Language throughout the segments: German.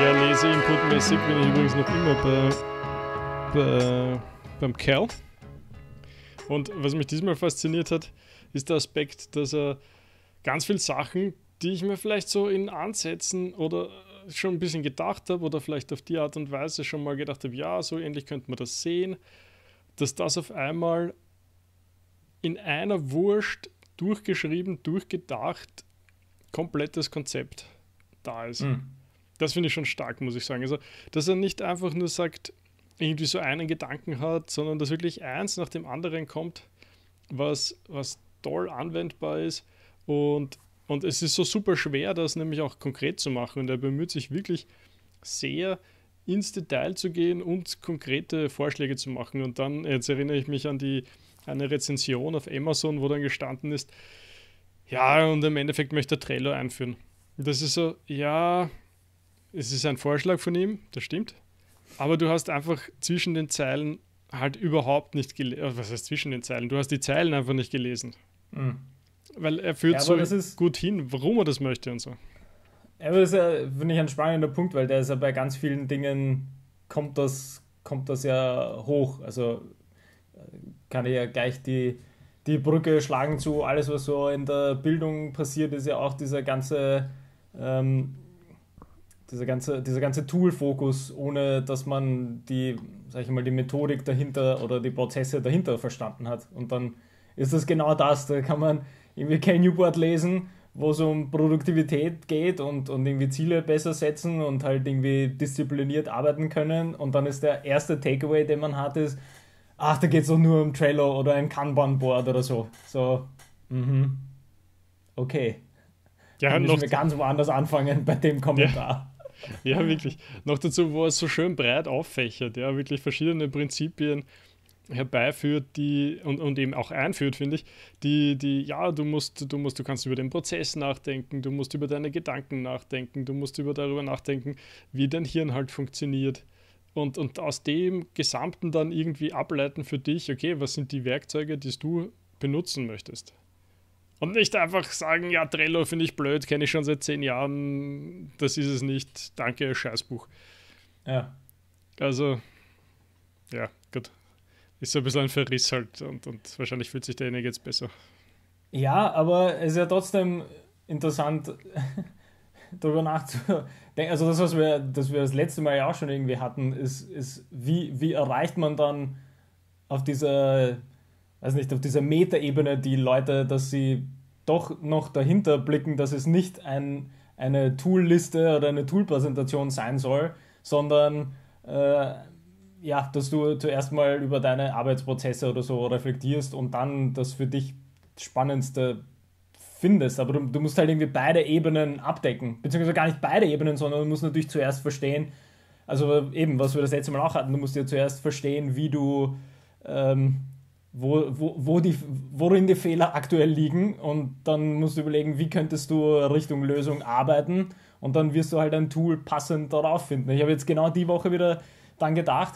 Ja, lese inputmäßig bin ich übrigens noch immer bei, bei, beim Kerl. Und was mich diesmal fasziniert hat, ist der Aspekt, dass er ganz viele Sachen, die ich mir vielleicht so in Ansätzen oder schon ein bisschen gedacht habe oder vielleicht auf die Art und Weise schon mal gedacht habe, ja, so ähnlich könnte man das sehen, dass das auf einmal in einer Wurst durchgeschrieben, durchgedacht, komplettes Konzept da ist. Mhm das finde ich schon stark, muss ich sagen. Also, dass er nicht einfach nur sagt, irgendwie so einen Gedanken hat, sondern dass wirklich eins nach dem anderen kommt, was, was toll anwendbar ist. Und, und es ist so super schwer, das nämlich auch konkret zu machen. Und er bemüht sich wirklich sehr, ins Detail zu gehen und konkrete Vorschläge zu machen. Und dann, jetzt erinnere ich mich an die eine Rezension auf Amazon, wo dann gestanden ist, ja, und im Endeffekt möchte er Trello einführen. Das ist so, ja, es ist ein Vorschlag von ihm, das stimmt. Aber du hast einfach zwischen den Zeilen halt überhaupt nicht gelesen. Äh, was heißt zwischen den Zeilen? Du hast die Zeilen einfach nicht gelesen. Mhm. Weil er führt ja, so gut hin, warum er das möchte und so. Aber das ist ja, finde ich, ein spannender Punkt, weil der ist ja bei ganz vielen Dingen, kommt das, kommt das ja hoch. Also äh, kann ich ja gleich die, die Brücke schlagen zu alles, was so in der Bildung passiert, ist ja auch dieser ganze ähm, dieser ganze, dieser ganze Tool-Fokus, ohne dass man die, sag ich mal, die Methodik dahinter oder die Prozesse dahinter verstanden hat. Und dann ist das genau das. Da kann man irgendwie kein Newport lesen, wo es um Produktivität geht und, und irgendwie Ziele besser setzen und halt irgendwie diszipliniert arbeiten können. Und dann ist der erste Takeaway, den man hat, ist, ach, da geht es doch nur um Trello oder ein Kanban-Board oder so. So, mhm. Okay. Ja, dann müssen wir ganz woanders anfangen bei dem Kommentar. Ja. ja, wirklich. Noch dazu, wo er so schön breit auffächert, ja, wirklich verschiedene Prinzipien herbeiführt, die und, und eben auch einführt, finde ich, die, die, ja, du musst, du musst, du kannst über den Prozess nachdenken, du musst über deine Gedanken nachdenken, du musst über darüber nachdenken, wie dein Hirn halt funktioniert. Und, und aus dem Gesamten dann irgendwie ableiten für dich, okay, was sind die Werkzeuge, die du benutzen möchtest. Und nicht einfach sagen, ja, Trello finde ich blöd, kenne ich schon seit zehn Jahren, das ist es nicht, danke, Scheißbuch. Ja. Also, ja, gut. Ist so ein bisschen ein Verriss halt und, und wahrscheinlich fühlt sich derjenige jetzt besser. Ja, aber es ist ja trotzdem interessant, darüber nachzudenken. Also das, was wir, das wir das letzte Mal ja auch schon irgendwie hatten, ist, ist wie, wie erreicht man dann auf dieser weiß nicht, auf dieser Metaebene die Leute, dass sie doch noch dahinter blicken, dass es nicht ein, eine Toolliste oder eine Toolpräsentation sein soll, sondern äh, ja, dass du zuerst mal über deine Arbeitsprozesse oder so reflektierst und dann das für dich Spannendste findest. Aber du, du, musst halt irgendwie beide Ebenen abdecken. Beziehungsweise gar nicht beide Ebenen, sondern du musst natürlich zuerst verstehen, also eben, was wir das letzte Mal auch hatten, du musst ja zuerst verstehen, wie du ähm, wo, wo, wo die, worin die Fehler aktuell liegen und dann musst du überlegen, wie könntest du Richtung Lösung arbeiten und dann wirst du halt ein Tool passend darauf finden. Ich habe jetzt genau die Woche wieder dann gedacht,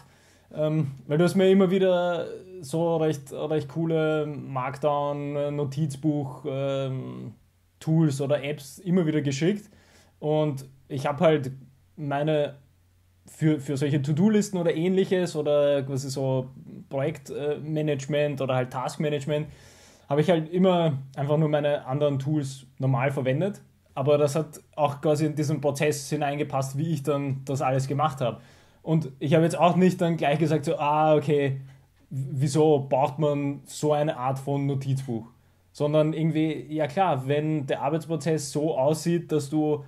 ähm, weil du hast mir immer wieder so recht, recht coole Markdown-Notizbuch-Tools äh, ähm, oder Apps immer wieder geschickt und ich habe halt meine für, für solche To-Do-Listen oder ähnliches oder quasi so Projektmanagement oder halt Taskmanagement habe ich halt immer einfach nur meine anderen Tools normal verwendet. Aber das hat auch quasi in diesen Prozess hineingepasst, wie ich dann das alles gemacht habe. Und ich habe jetzt auch nicht dann gleich gesagt, so, ah, okay, wieso braucht man so eine Art von Notizbuch? Sondern irgendwie, ja klar, wenn der Arbeitsprozess so aussieht, dass du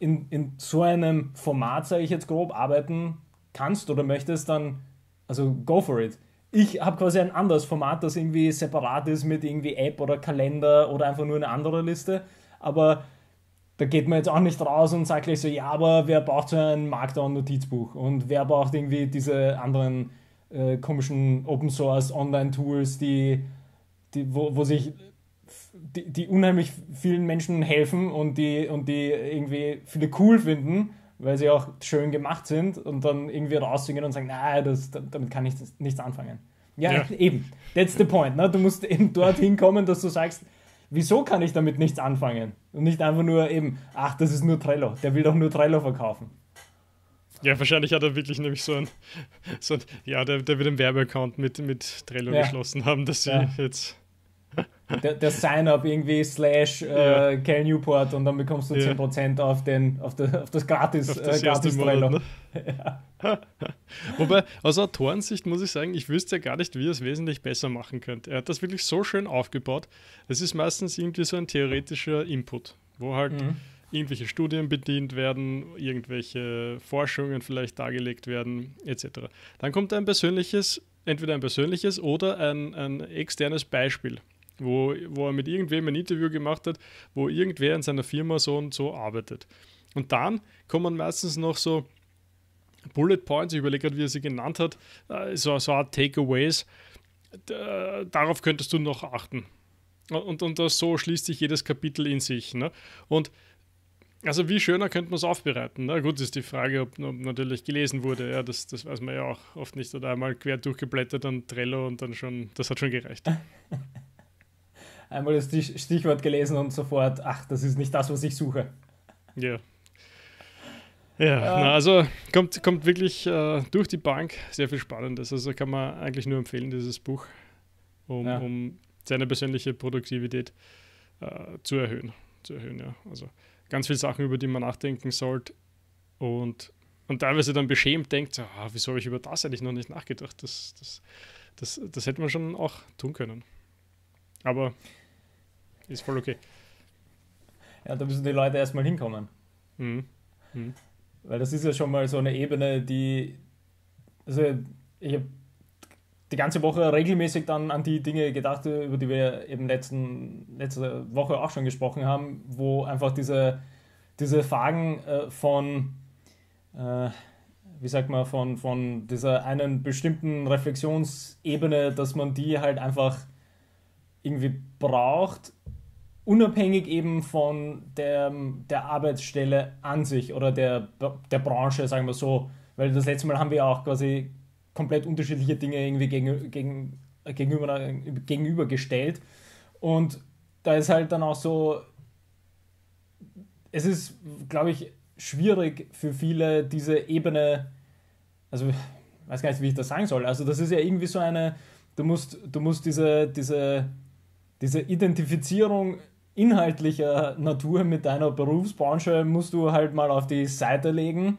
in, in so einem Format, sage ich jetzt grob, arbeiten kannst oder möchtest, dann, also go for it. Ich habe quasi ein anderes Format, das irgendwie separat ist mit irgendwie App oder Kalender oder einfach nur eine andere Liste. Aber da geht man jetzt auch nicht raus und sagt gleich so, ja, aber wer braucht so ein Markdown-Notizbuch und wer braucht irgendwie diese anderen äh, komischen Open Source Online-Tools, die, die, wo, wo sich die, die unheimlich vielen Menschen helfen und die, und die irgendwie viele cool finden, weil sie auch schön gemacht sind und dann irgendwie rausgehen und sagen, na, das, damit kann ich nichts anfangen. Ja, ja, eben. That's the point. Ne? Du musst eben dorthin kommen, dass du sagst, wieso kann ich damit nichts anfangen? Und nicht einfach nur eben, ach, das ist nur Trello. Der will doch nur Trello verkaufen. Ja, wahrscheinlich hat er wirklich nämlich so ein, so ein ja, der, der wird einen Werbeaccount mit, mit Trello ja. geschlossen haben, dass sie ja. jetzt der, der Sign-up irgendwie slash äh, ja. Cal Newport und dann bekommst du ja. 10% auf, den, auf, der, auf das gratis, auf äh, gratis Monat, ne? Wobei, aus Autorensicht muss ich sagen, ich wüsste ja gar nicht, wie er es wesentlich besser machen könnte. Er hat das wirklich so schön aufgebaut. Es ist meistens irgendwie so ein theoretischer Input, wo halt mhm. irgendwelche Studien bedient werden, irgendwelche Forschungen vielleicht dargelegt werden, etc. Dann kommt ein persönliches, entweder ein persönliches oder ein, ein externes Beispiel wo, wo er mit irgendwem ein Interview gemacht hat, wo irgendwer in seiner Firma so und so arbeitet. Und dann kommen meistens noch so Bullet Points, ich überlege gerade, wie er sie genannt hat, äh, so, so Art Takeaways. Äh, darauf könntest du noch achten. Und, und das so schließt sich jedes Kapitel in sich. Ne? Und also wie schöner könnte man es aufbereiten? Na ne? gut, ist die Frage, ob, ob, natürlich gelesen wurde. Ja, das, das weiß man ja auch oft nicht. Oder einmal quer durchgeblättert an Trello und dann schon, das hat schon gereicht. einmal das Stichwort gelesen und sofort, ach, das ist nicht das, was ich suche. Ja. Ja, ähm, na, also kommt, kommt wirklich äh, durch die Bank sehr viel Spannendes. Also kann man eigentlich nur empfehlen, dieses Buch, um, ja. um seine persönliche Produktivität äh, zu erhöhen. Zu erhöhen ja. Also ganz viele Sachen, über die man nachdenken sollte und, und teilweise dann beschämt denkt, so, ah, wieso habe ich über das eigentlich noch nicht nachgedacht? Das, das, das, das hätte man schon auch tun können. Aber ist voll okay. Ja, da müssen die Leute erstmal hinkommen. Mhm. Mhm. Weil das ist ja schon mal so eine Ebene, die. Also, ich habe die ganze Woche regelmäßig dann an die Dinge gedacht, über die wir eben letzten, letzte Woche auch schon gesprochen haben, wo einfach diese, diese Fragen äh, von, äh, wie sagt man, von, von dieser einen bestimmten Reflexionsebene, dass man die halt einfach irgendwie braucht, unabhängig eben von der, der Arbeitsstelle an sich oder der, der Branche, sagen wir so. Weil das letzte Mal haben wir auch quasi komplett unterschiedliche Dinge irgendwie gegen, gegen, gegenüber, gegenübergestellt. Und da ist halt dann auch so, es ist, glaube ich, schwierig für viele diese Ebene, also ich weiß gar nicht, wie ich das sagen soll. Also das ist ja irgendwie so eine, du musst, du musst diese, diese, diese Identifizierung inhaltlicher Natur mit deiner Berufsbranche musst du halt mal auf die Seite legen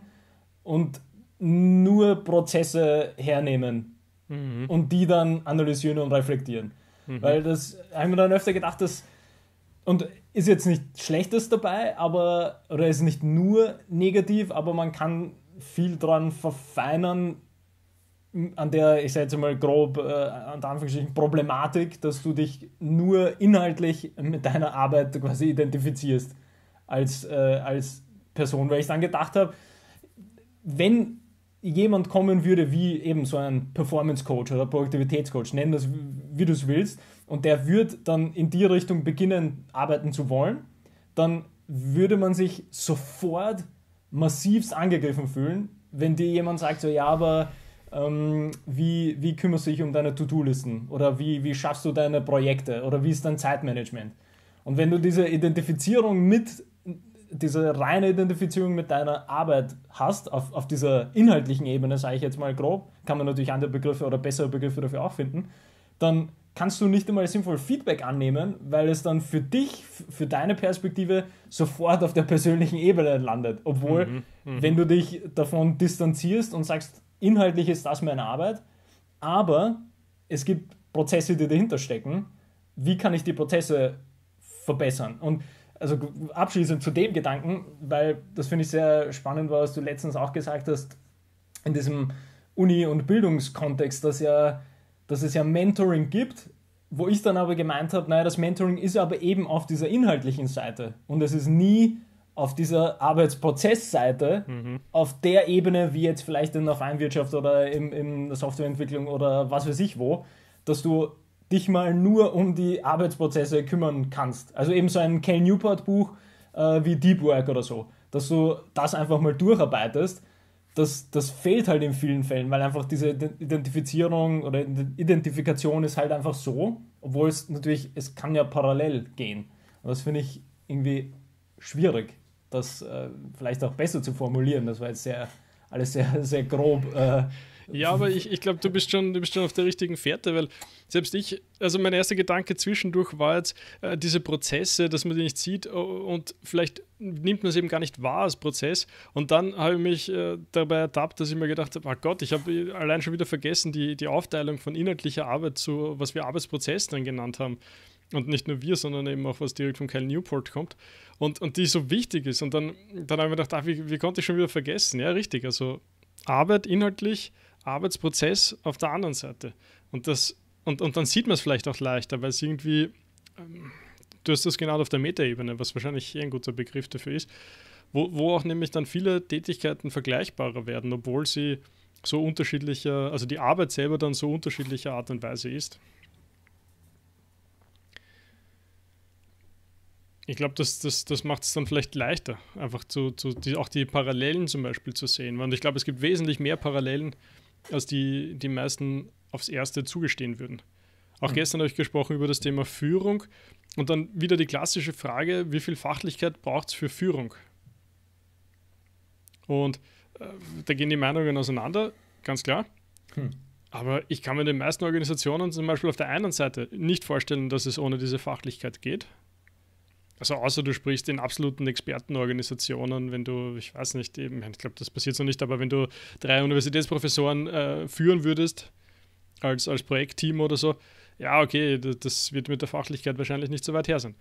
und nur Prozesse hernehmen mhm. und die dann analysieren und reflektieren. Mhm. Weil das haben wir dann öfter gedacht, dass und ist jetzt nicht Schlechtes dabei, aber oder ist nicht nur negativ, aber man kann viel dran verfeinern, an der, ich sage jetzt mal grob, äh, an Anführungsstrichen Problematik, dass du dich nur inhaltlich mit deiner Arbeit quasi identifizierst als, äh, als Person, weil ich dann gedacht habe, wenn jemand kommen würde, wie eben so ein Performance Coach oder Produktivitätscoach, nennen das wie du es willst, und der würde dann in die Richtung beginnen, arbeiten zu wollen, dann würde man sich sofort massivst angegriffen fühlen, wenn dir jemand sagt, so ja, aber ähm, wie, wie kümmerst du dich um deine To-Do-Listen oder wie, wie schaffst du deine Projekte oder wie ist dein Zeitmanagement? Und wenn du diese Identifizierung mit, diese reine Identifizierung mit deiner Arbeit hast, auf, auf dieser inhaltlichen Ebene, sage ich jetzt mal grob, kann man natürlich andere Begriffe oder bessere Begriffe dafür auch finden, dann kannst du nicht einmal sinnvoll Feedback annehmen, weil es dann für dich, für deine Perspektive sofort auf der persönlichen Ebene landet. Obwohl, mhm, mhm. wenn du dich davon distanzierst und sagst, Inhaltlich ist das meine Arbeit, aber es gibt Prozesse, die dahinter stecken. Wie kann ich die Prozesse verbessern? Und also abschließend zu dem Gedanken, weil das finde ich sehr spannend war, was du letztens auch gesagt hast, in diesem Uni- und Bildungskontext, dass, ja, dass es ja Mentoring gibt, wo ich dann aber gemeint habe, naja, das Mentoring ist aber eben auf dieser inhaltlichen Seite und es ist nie auf dieser Arbeitsprozessseite, mhm. auf der Ebene, wie jetzt vielleicht in der Feinwirtschaft oder im, in der Softwareentwicklung oder was weiß ich wo, dass du dich mal nur um die Arbeitsprozesse kümmern kannst. Also eben so ein Cal Newport-Buch äh, wie Deep Work oder so, dass du das einfach mal durcharbeitest. Das, das fehlt halt in vielen Fällen, weil einfach diese Identifizierung oder Identifikation ist halt einfach so, obwohl es natürlich, es kann ja parallel gehen. Und das finde ich irgendwie schwierig das äh, vielleicht auch besser zu formulieren. Das war jetzt sehr, alles sehr, sehr grob. Äh, ja, aber ich, ich glaube, du bist schon, du bist schon auf der richtigen Fährte, weil selbst ich, also mein erster Gedanke zwischendurch war jetzt, äh, diese Prozesse, dass man die nicht sieht und vielleicht nimmt man es eben gar nicht wahr als Prozess. Und dann habe ich mich äh, dabei ertappt, dass ich mir gedacht habe, oh Gott, ich habe äh, allein schon wieder vergessen, die, die Aufteilung von inhaltlicher Arbeit zu, was wir Arbeitsprozess dann genannt haben und nicht nur wir, sondern eben auch was direkt von Cal Newport kommt und, und die so wichtig ist. Und dann, dann habe ich mir gedacht, ach, wie, wie konnte ich schon wieder vergessen? Ja, richtig. Also Arbeit inhaltlich, Arbeitsprozess auf der anderen Seite. Und, das, und, und dann sieht man es vielleicht auch leichter, weil es irgendwie, ähm, du hast das genau auf der Metaebene, was wahrscheinlich eher ein guter Begriff dafür ist, wo, wo auch nämlich dann viele Tätigkeiten vergleichbarer werden, obwohl sie so unterschiedlicher, also die Arbeit selber dann so unterschiedlicher Art und Weise ist. Ich glaube, das, das, das macht es dann vielleicht leichter, einfach zu, zu die, auch die Parallelen zum Beispiel zu sehen. Und ich glaube, es gibt wesentlich mehr Parallelen, als die, die meisten aufs Erste zugestehen würden. Auch mhm. gestern habe ich gesprochen über das Thema Führung und dann wieder die klassische Frage, wie viel Fachlichkeit braucht es für Führung? Und äh, da gehen die Meinungen auseinander, ganz klar. Mhm. Aber ich kann mir den meisten Organisationen zum Beispiel auf der einen Seite nicht vorstellen, dass es ohne diese Fachlichkeit geht. Also außer du sprichst in absoluten Expertenorganisationen, wenn du, ich weiß nicht, eben, ich glaube, das passiert so nicht, aber wenn du drei Universitätsprofessoren äh, führen würdest als, als Projektteam oder so, ja, okay, das, das wird mit der Fachlichkeit wahrscheinlich nicht so weit her sein.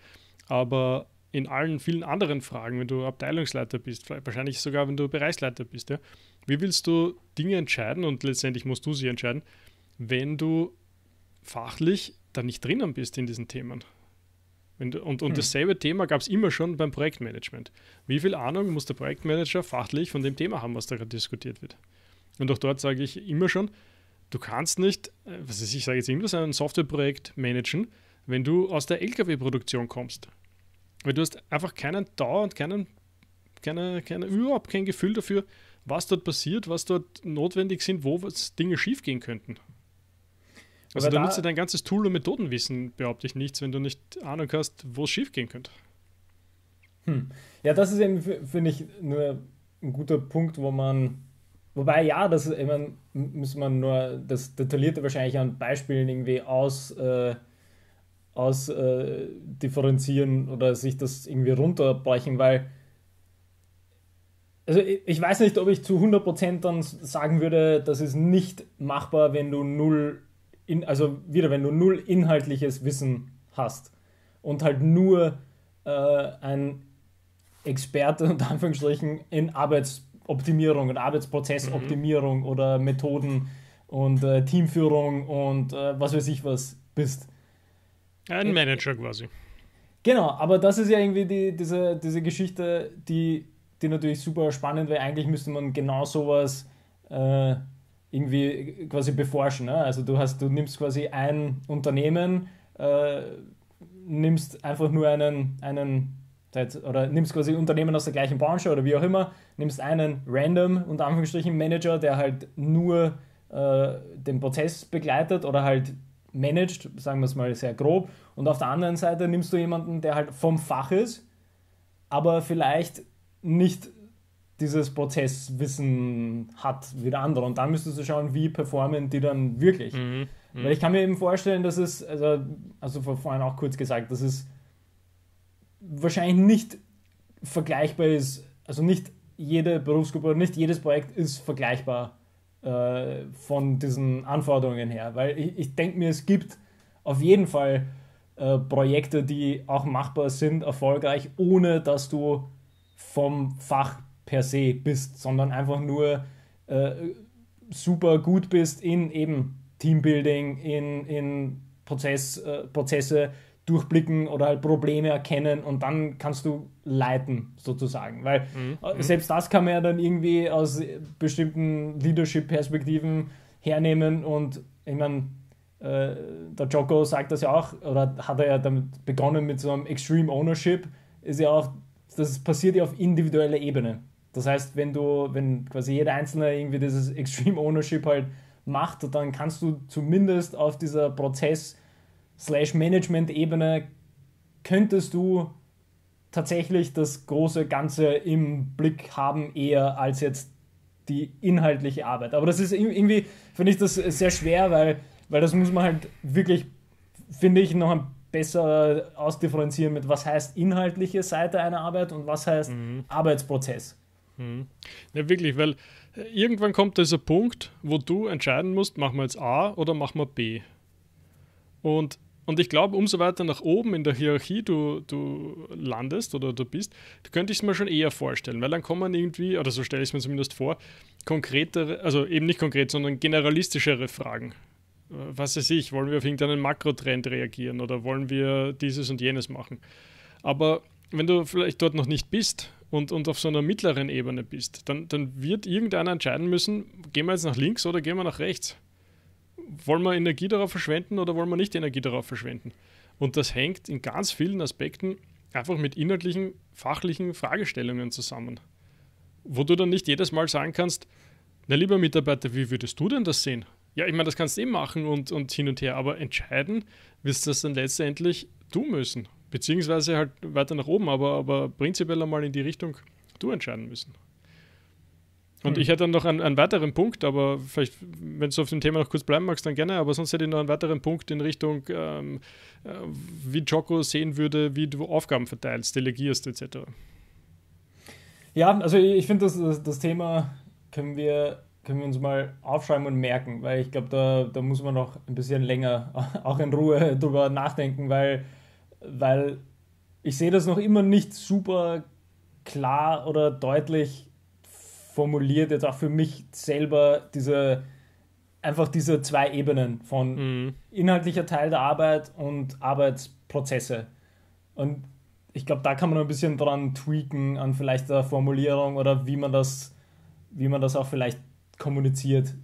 Aber in allen vielen anderen Fragen, wenn du Abteilungsleiter bist, wahrscheinlich sogar wenn du Bereichsleiter bist, ja, wie willst du Dinge entscheiden und letztendlich musst du sie entscheiden, wenn du fachlich da nicht drinnen bist in diesen Themen? Und, und hm. dasselbe Thema gab es immer schon beim Projektmanagement. Wie viel Ahnung muss der Projektmanager fachlich von dem Thema haben, was da gerade diskutiert wird? Und auch dort sage ich immer schon, du kannst nicht, äh, was ist, ich sage jetzt irgendwas, ein Softwareprojekt managen, wenn du aus der Lkw-Produktion kommst. Weil du hast einfach keinen Dauer und keinen, keine, keine, überhaupt kein Gefühl dafür, was dort passiert, was dort notwendig sind, wo Dinge schiefgehen könnten. Also da, da nutzt du dein ganzes Tool- und Methodenwissen, behaupte ich nichts, wenn du nicht Ahnung hast, wo es schief gehen könnte. Hm. Ja, das ist eben, finde ich, nur ein guter Punkt, wo man. Wobei ja, das ich mein, muss man nur das Detaillierte wahrscheinlich an Beispielen irgendwie aus, äh, aus äh, differenzieren oder sich das irgendwie runterbrechen, weil also ich weiß nicht, ob ich zu 100% dann sagen würde, das ist nicht machbar, wenn du null in, also wieder, wenn du null inhaltliches Wissen hast und halt nur äh, ein Experte und Anführungsstrichen in Arbeitsoptimierung und Arbeitsprozessoptimierung mhm. oder Methoden und äh, Teamführung und äh, was weiß ich was bist. Ein äh, Manager quasi. Genau, aber das ist ja irgendwie die, diese, diese Geschichte, die, die natürlich super spannend wäre. Eigentlich müsste man genau sowas äh, irgendwie äh, quasi beforschen. Ne? Also du hast, du nimmst quasi ein Unternehmen, äh, nimmst einfach nur einen, einen oder nimmst quasi Unternehmen aus der gleichen Branche oder wie auch immer, nimmst einen random, unter Anführungsstrichen, Manager, der halt nur äh, den Prozess begleitet oder halt managt, sagen wir es mal sehr grob, und auf der anderen Seite nimmst du jemanden, der halt vom Fach ist, aber vielleicht nicht dieses Prozesswissen hat wie der andere. Und dann müsstest du schauen, wie performen die dann wirklich. Mhm. Mhm. Weil ich kann mir eben vorstellen, dass es, also, also vorhin auch kurz gesagt, dass es wahrscheinlich nicht vergleichbar ist, also nicht jede Berufsgruppe, nicht jedes Projekt ist vergleichbar äh, von diesen Anforderungen her. Weil ich, ich denke mir, es gibt auf jeden Fall äh, Projekte, die auch machbar sind, erfolgreich, ohne dass du vom Fach per se bist, sondern einfach nur äh, super gut bist in eben Teambuilding, in, in Prozess, äh, Prozesse durchblicken oder halt Probleme erkennen und dann kannst du leiten sozusagen, weil äh, mhm. mhm. selbst das kann man ja dann irgendwie aus bestimmten Leadership-Perspektiven hernehmen und ich meine, äh, der Joko sagt das ja auch oder hat er ja damit begonnen mit so einem Extreme Ownership, ist ja auch, das passiert ja auf individueller Ebene. Das heißt, wenn du, wenn quasi jeder Einzelne irgendwie dieses Extreme Ownership halt macht, dann kannst du zumindest auf dieser Prozess-Management-Ebene könntest du tatsächlich das große Ganze im Blick haben, eher als jetzt die inhaltliche Arbeit. Aber das ist irgendwie, finde ich das sehr schwer, weil, weil das muss man halt wirklich, finde ich, noch ein besser ausdifferenzieren mit, was heißt inhaltliche Seite einer Arbeit und was heißt mhm. Arbeitsprozess. Mhm. Ja, wirklich, weil äh, irgendwann kommt dieser Punkt, wo du entscheiden musst, machen wir jetzt A oder machen wir B. Und, und ich glaube, umso weiter nach oben in der Hierarchie du, du landest oder du bist, könnte ich es mir schon eher vorstellen, weil dann kann man irgendwie, oder so stelle ich es mir zumindest vor, konkretere, also eben nicht konkret, sondern generalistischere Fragen. Äh, was weiß ich, wollen wir auf irgendeinen Makrotrend reagieren oder wollen wir dieses und jenes machen? Aber wenn du vielleicht dort noch nicht bist, und, und auf so einer mittleren Ebene bist, dann, dann wird irgendeiner entscheiden müssen, gehen wir jetzt nach links oder gehen wir nach rechts. Wollen wir Energie darauf verschwenden oder wollen wir nicht Energie darauf verschwenden? Und das hängt in ganz vielen Aspekten einfach mit inhaltlichen, fachlichen Fragestellungen zusammen. Wo du dann nicht jedes Mal sagen kannst, na lieber Mitarbeiter, wie würdest du denn das sehen? Ja, ich meine, das kannst du eben eh machen und, und hin und her, aber entscheiden wirst du das dann letztendlich du müssen. Beziehungsweise halt weiter nach oben, aber, aber prinzipiell einmal in die Richtung du entscheiden müssen. Und hm. ich hätte dann noch einen, einen, weiteren Punkt, aber vielleicht, wenn du auf dem Thema noch kurz bleiben magst, dann gerne, aber sonst hätte ich noch einen weiteren Punkt in Richtung, ähm, äh, wie Joko sehen würde, wie du Aufgaben verteilst, delegierst etc. Ja, also ich finde, das, das, das, Thema können wir, können wir uns mal aufschreiben und merken, weil ich glaube, da, da muss man noch ein bisschen länger auch in Ruhe drüber nachdenken, weil weil ich sehe das noch immer nicht super klar oder deutlich formuliert, jetzt auch für mich selber, diese einfach diese zwei Ebenen von mhm. inhaltlicher Teil der Arbeit und Arbeitsprozesse. Und ich glaube, da kann man ein bisschen dran tweaken, an vielleicht der Formulierung oder wie man das, wie man das auch vielleicht kommuniziert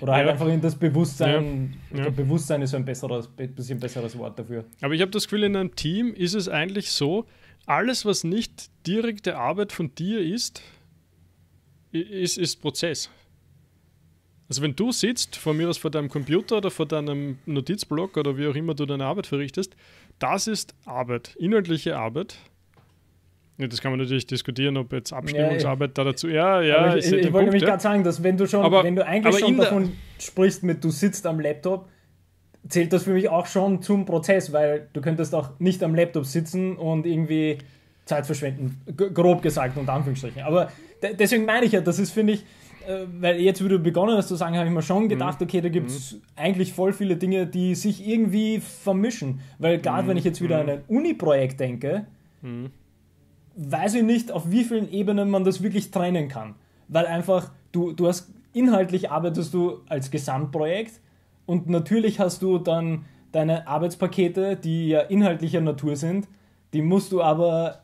oder halt ja. einfach in das Bewusstsein. Ja. Ja. Bewusstsein ist ein besseres, bisschen besseres Wort dafür. Aber ich habe das Gefühl, in einem Team ist es eigentlich so, alles, was nicht direkte Arbeit von dir ist, ist, ist Prozess. Also wenn du sitzt, von mir aus vor deinem Computer oder vor deinem Notizblock oder wie auch immer du deine Arbeit verrichtest, das ist Arbeit, inhaltliche Arbeit. Nee, das kann man natürlich diskutieren, ob jetzt Abstimmungsarbeit ja, da dazu. Ja, ja, ich, ich, ich wollte nämlich ja. gerade sagen, dass wenn du schon, aber, wenn du eigentlich schon davon sprichst, mit du sitzt am Laptop, zählt das für mich auch schon zum Prozess, weil du könntest auch nicht am Laptop sitzen und irgendwie Zeit verschwenden, grob gesagt und Anführungsstrichen. Aber deswegen meine ich ja, das ist, finde ich, äh, weil jetzt, wie du begonnen hast zu sagen, habe ich mir schon gedacht, mhm. okay, da gibt es mhm. eigentlich voll viele Dinge, die sich irgendwie vermischen. Weil gerade mhm. wenn ich jetzt wieder an mhm. ein Uni-Projekt denke, mhm weiß ich nicht, auf wie vielen Ebenen man das wirklich trennen kann. Weil einfach, du, du hast, inhaltlich arbeitest du als Gesamtprojekt und natürlich hast du dann deine Arbeitspakete, die ja inhaltlicher Natur sind, die musst du aber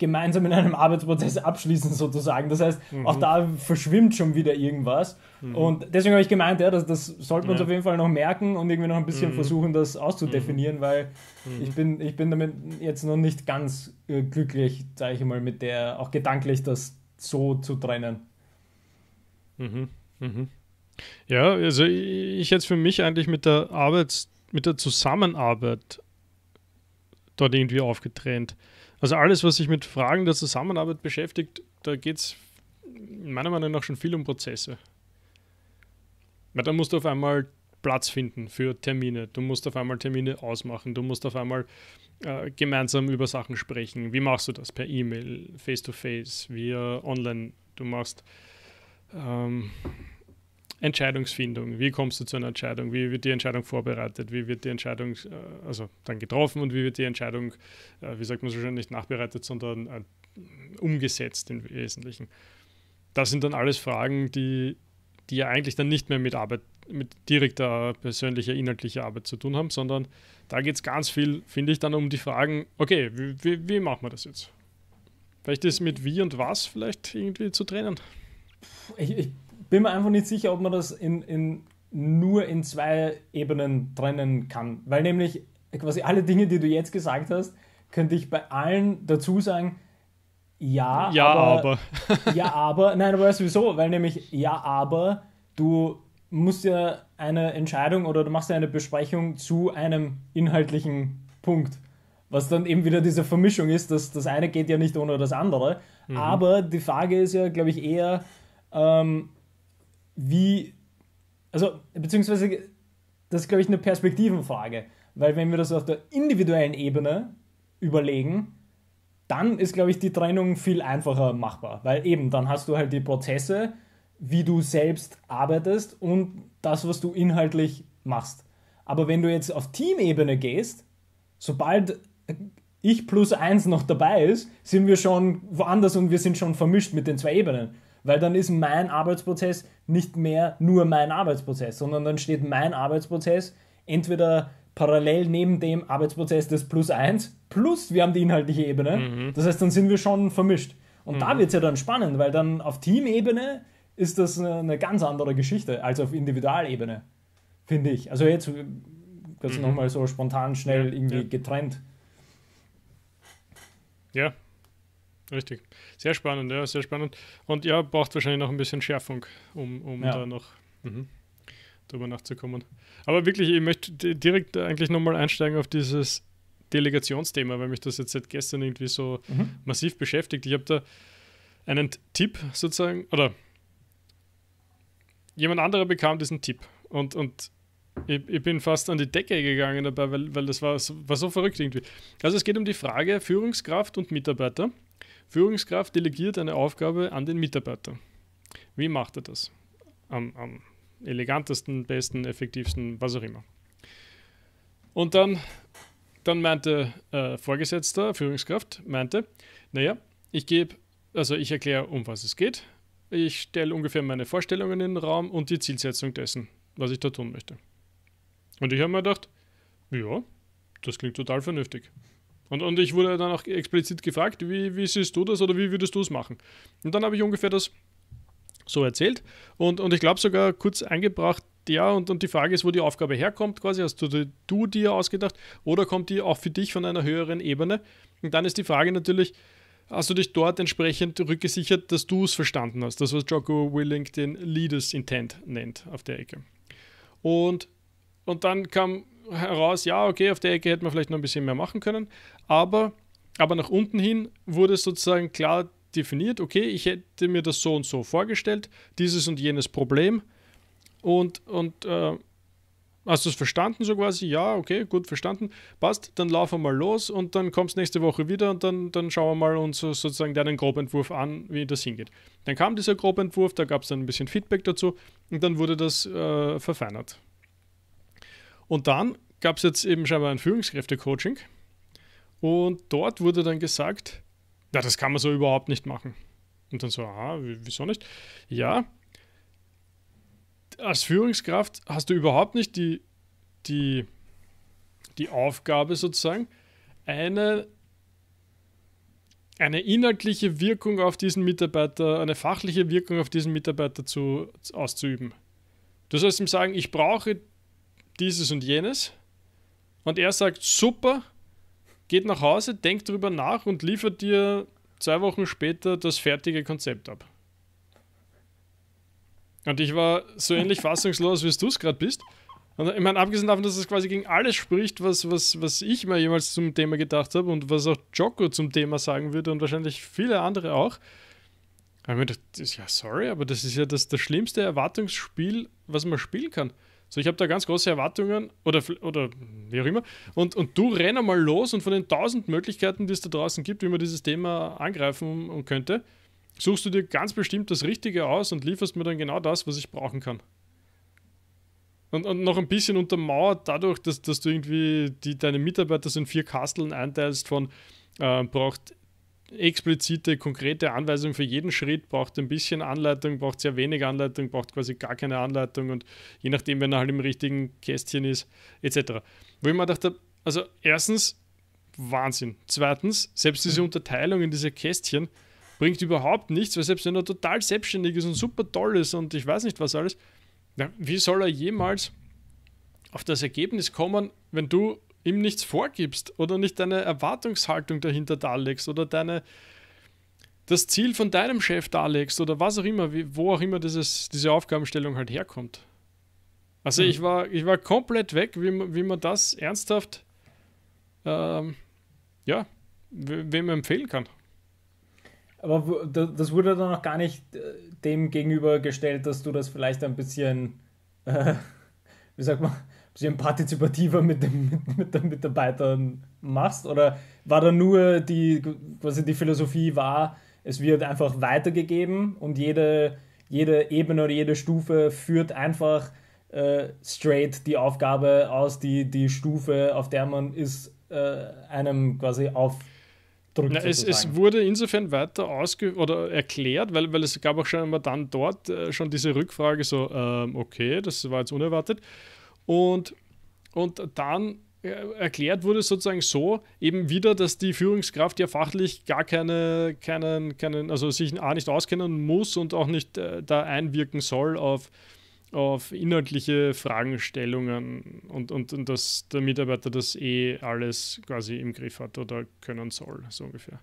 gemeinsam in einem Arbeitsprozess abschließen, sozusagen. Das heißt, mhm. auch da verschwimmt schon wieder irgendwas. Mhm. Und deswegen habe ich gemeint, ja, das, das sollte man ja. uns auf jeden Fall noch merken und irgendwie noch ein bisschen mhm. versuchen, das auszudefinieren, mhm. weil mhm. ich, bin, ich bin damit jetzt noch nicht ganz äh, glücklich, sage ich mal, mit der, auch gedanklich das so zu trennen. Mhm. Ja, also ich jetzt für mich eigentlich mit der Arbeits-, mit der Zusammenarbeit dort irgendwie aufgetrennt. Also alles, was sich mit Fragen der Zusammenarbeit beschäftigt, da geht es meiner Meinung nach schon viel um Prozesse. Weil da musst du auf einmal Platz finden für Termine. Du musst auf einmal Termine ausmachen. Du musst auf einmal äh, gemeinsam über Sachen sprechen. Wie machst du das? Per E-Mail, face-to-face, via online. Du machst ähm, Entscheidungsfindung. Wie kommst du zu einer Entscheidung? Wie wird die Entscheidung vorbereitet? Wie wird die Entscheidung äh, also dann getroffen und wie wird die Entscheidung, äh, wie sagt man so schön, nicht nachbereitet, sondern äh, umgesetzt im Wesentlichen? Das sind dann alles Fragen, die, die ja eigentlich dann nicht mehr mit Arbeit, mit direkter persönlicher, inhaltlicher Arbeit zu tun haben, sondern da geht es ganz viel, finde ich, dann um die Fragen, okay, wie, wie, wie machen wir das jetzt? Vielleicht ist mit wie und was vielleicht irgendwie zu trennen. Ich, ich bin mir einfach nicht sicher, ob man das in, in, nur in zwei Ebenen trennen kann. Weil nämlich quasi alle Dinge, die du jetzt gesagt hast, könnte ich bei allen dazu sagen, ja, ja, aber. aber. ja, aber. Nein, aber sowieso, Weil nämlich, ja, aber, du musst ja eine Entscheidung oder du machst ja eine Besprechung zu einem inhaltlichen Punkt. Was dann eben wieder diese Vermischung ist, dass das eine geht ja nicht ohne das andere. Mhm. Aber die Frage ist ja, glaube ich, eher, ähm, wie, also beziehungsweise das ist, glaube ich, eine Perspektivenfrage, weil wenn wir das auf der individuellen Ebene überlegen, dann ist, glaube ich, die Trennung viel einfacher machbar, weil eben dann hast du halt die Prozesse, wie du selbst arbeitest und das, was du inhaltlich machst. Aber wenn du jetzt auf Teamebene gehst, sobald ich plus eins noch dabei ist, sind wir schon woanders und wir sind schon vermischt mit den zwei Ebenen. Weil dann ist mein Arbeitsprozess nicht mehr nur mein Arbeitsprozess, sondern dann steht mein Arbeitsprozess entweder parallel neben dem Arbeitsprozess des Plus 1, plus wir haben die inhaltliche Ebene. Mhm. Das heißt, dann sind wir schon vermischt. Und mhm. da wird es ja dann spannend, weil dann auf Teamebene ist das eine ganz andere Geschichte als auf Individualebene, finde ich. Also jetzt äh, mhm. nochmal so spontan, schnell ja, irgendwie ja. getrennt. Ja, Richtig. Sehr spannend, ja, sehr spannend. Und ja, braucht wahrscheinlich noch ein bisschen Schärfung, um, um ja. da noch mhm, drüber nachzukommen. Aber wirklich, ich möchte direkt eigentlich nochmal einsteigen auf dieses Delegationsthema, weil mich das jetzt seit gestern irgendwie so mhm. massiv beschäftigt. Ich habe da einen Tipp sozusagen, oder jemand anderer bekam diesen Tipp und, und ich, ich, bin fast an die Decke gegangen dabei, weil, weil das war, war so verrückt irgendwie. Also es geht um die Frage Führungskraft und Mitarbeiter. Führungskraft delegiert eine Aufgabe an den Mitarbeiter. Wie macht er das? Am, am elegantesten, besten, effektivsten, was auch immer. Und dann, dann meinte äh, Vorgesetzter, Führungskraft, meinte, naja, ich gebe, also ich erkläre, um was es geht. Ich stelle ungefähr meine Vorstellungen in den Raum und die Zielsetzung dessen, was ich da tun möchte. Und ich habe mir gedacht, ja, das klingt total vernünftig. Und, und ich wurde dann auch explizit gefragt, wie, wie siehst du das oder wie würdest du es machen? Und dann habe ich ungefähr das so erzählt und, und ich glaube sogar kurz eingebracht, ja, und, und die Frage ist, wo die Aufgabe herkommt, quasi, hast du, die, du dir ausgedacht oder kommt die auch für dich von einer höheren Ebene? Und dann ist die Frage natürlich, hast du dich dort entsprechend rückgesichert, dass du es verstanden hast? Das, was Jocko Willing den Leaders Intent nennt auf der Ecke. Und, und dann kam heraus, ja, okay, auf der Ecke hätte man vielleicht noch ein bisschen mehr machen können, aber, aber nach unten hin wurde sozusagen klar definiert, okay, ich hätte mir das so und so vorgestellt, dieses und jenes Problem und, und äh, Hast du es verstanden so quasi? Ja, okay, gut verstanden. Passt, dann laufen wir mal los und dann kommst nächste Woche wieder und dann, dann schauen wir mal uns sozusagen deinen Grobentwurf an, wie das hingeht. Dann kam dieser Grobentwurf, da gab es dann ein bisschen Feedback dazu und dann wurde das äh, verfeinert. Und dann gab es jetzt eben scheinbar ein Führungskräfte-Coaching und dort wurde dann gesagt, na, das kann man so überhaupt nicht machen. Und dann so, aha, wieso nicht? Ja, als Führungskraft hast du überhaupt nicht die, die, die Aufgabe sozusagen, eine, eine inhaltliche Wirkung auf diesen Mitarbeiter, eine fachliche Wirkung auf diesen Mitarbeiter zu, auszuüben. Du sollst ihm sagen, ich brauche dieses und jenes. Und er sagt, super, geht nach Hause, denkt drüber nach und liefert dir zwei Wochen später das fertige Konzept ab. Und ich war so ähnlich fassungslos, wie du es gerade bist. Und ich meine, abgesehen davon, dass es quasi gegen alles spricht, was, was, was ich mir jemals zum Thema gedacht habe und was auch Joko zum Thema sagen würde und wahrscheinlich viele andere auch. Aber ich mir gedacht, das ist ja, sorry, aber das ist ja das, das schlimmste Erwartungsspiel, was man spielen kann. So, ich habe da ganz große Erwartungen oder, oder wie auch immer. Und, und du renn einmal los und von den tausend Möglichkeiten, die es da draußen gibt, wie man dieses Thema angreifen und könnte, suchst du dir ganz bestimmt das Richtige aus und lieferst mir dann genau das, was ich brauchen kann. Und, und noch ein bisschen untermauert dadurch, dass, dass du irgendwie die, deine Mitarbeiter so in vier Kasteln einteilst von äh, braucht explizite, konkrete Anweisung für jeden Schritt, braucht ein bisschen Anleitung, braucht sehr wenig Anleitung, braucht quasi gar keine Anleitung und je nachdem, wenn er halt im richtigen Kästchen ist, etc. Wo ich mir dachte, also erstens, Wahnsinn. Zweitens, selbst diese Unterteilung in diese Kästchen bringt überhaupt nichts, weil selbst wenn er total selbstständig ist und super toll ist und ich weiß nicht was alles, wie soll er jemals auf das Ergebnis kommen, wenn du ihm nichts vorgibst oder nicht deine Erwartungshaltung dahinter darlegst oder deine das Ziel von deinem Chef darlegst oder was auch immer, wie, wo auch immer dieses, diese Aufgabenstellung halt herkommt. Also mhm. ich, war, ich war komplett weg, wie, wie man das ernsthaft, ähm, ja, wem empfehlen kann. Aber das wurde dann auch gar nicht äh, dem gegenübergestellt, dass du das vielleicht ein bisschen, äh, wie sagt man, bisschen partizipativer mit, dem, mit, mit den Mitarbeitern machst? Oder war da nur die, quasi die Philosophie war, es wird einfach weitergegeben und jede, jede Ebene oder jede Stufe führt einfach äh, straight die Aufgabe aus, die, die Stufe, auf der man ist, äh, einem quasi auf na, es, es, wurde insofern weiter ausge oder erklärt, weil, weil es gab auch schon immer dann dort äh, schon diese Rückfrage so, ähm, okay, das war jetzt unerwartet. Und, und dann äh, erklärt wurde sozusagen so, eben wieder, dass die Führungskraft ja fachlich gar keine, keinen, keinen, also sich A nicht auskennen muss und auch nicht äh, da einwirken soll auf, auf inhaltliche Fragestellungen und, und, und dass der Mitarbeiter das eh alles quasi im Griff hat oder können soll, so ungefähr.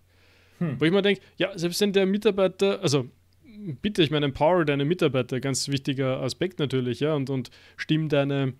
Hm. Wo ich mir denke, ja, selbst wenn der Mitarbeiter, also bitte, ich meine, empower deine Mitarbeiter, ganz wichtiger Aspekt natürlich, ja, und, und stimm deine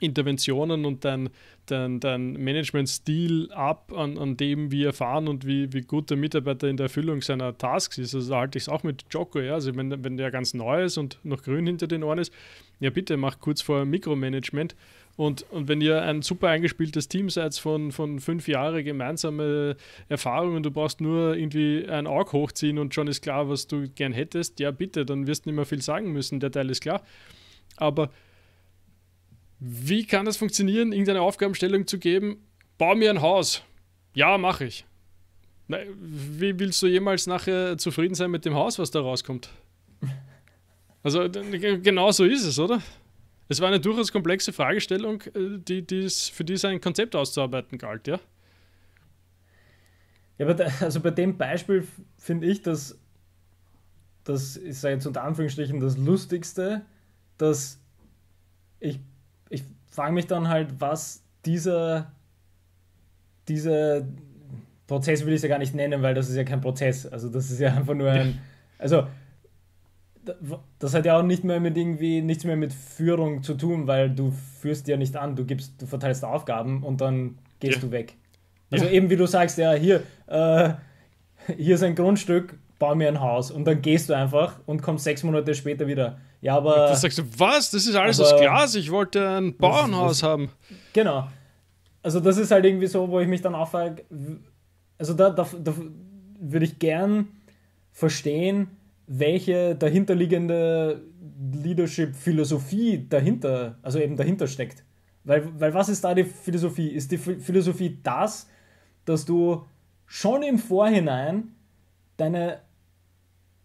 Interventionen und dein, dein, dein Management-Stil ab, an, an dem wir erfahren und wie, wie gut der Mitarbeiter in der Erfüllung seiner Tasks ist. Also da halte ich es auch mit Joko. Ja? Also wenn, wenn der ganz neu ist und noch grün hinter den Ohren ist, ja bitte, mach kurz vor Mikromanagement. Und, und wenn ihr ein super eingespieltes Team seid von, von fünf Jahren gemeinsame Erfahrungen, du brauchst nur irgendwie ein Auge hochziehen und schon ist klar, was du gern hättest, ja bitte, dann wirst du nicht mehr viel sagen müssen, der Teil ist klar. Aber wie kann das funktionieren, irgendeine Aufgabenstellung zu geben? Bau mir ein Haus. Ja, mache ich. Na, wie willst du jemals nachher zufrieden sein mit dem Haus, was da rauskommt? Also genau so ist es, oder? Es war eine durchaus komplexe Fragestellung, äh, die, die für die es ein Konzept auszuarbeiten galt, ja? Ja, aber da, also bei dem Beispiel finde ich, dass das ist jetzt unter Anführungsstrichen das Lustigste, dass ich frage mich dann halt, was dieser, dieser Prozess will ich ja gar nicht nennen, weil das ist ja kein Prozess. Also das ist ja einfach nur ein. Also das hat ja auch nicht mehr mit irgendwie nichts mehr mit Führung zu tun, weil du führst ja nicht an, du gibst, du verteilst Aufgaben und dann gehst ja. du weg. Also ja. eben wie du sagst, ja, hier, äh, hier ist ein Grundstück, baue mir ein Haus und dann gehst du einfach und kommst sechs Monate später wieder. Ja, aber. Du sagst, was? Das ist alles aber, aus Glas, ich wollte ein Bauernhaus das, das, haben. Genau. Also, das ist halt irgendwie so, wo ich mich dann auch frage, also da, da, da würde ich gern verstehen, welche dahinterliegende Leadership-Philosophie dahinter, also eben dahinter steckt. Weil, weil was ist da die Philosophie? Ist die Philosophie das, dass du schon im Vorhinein deine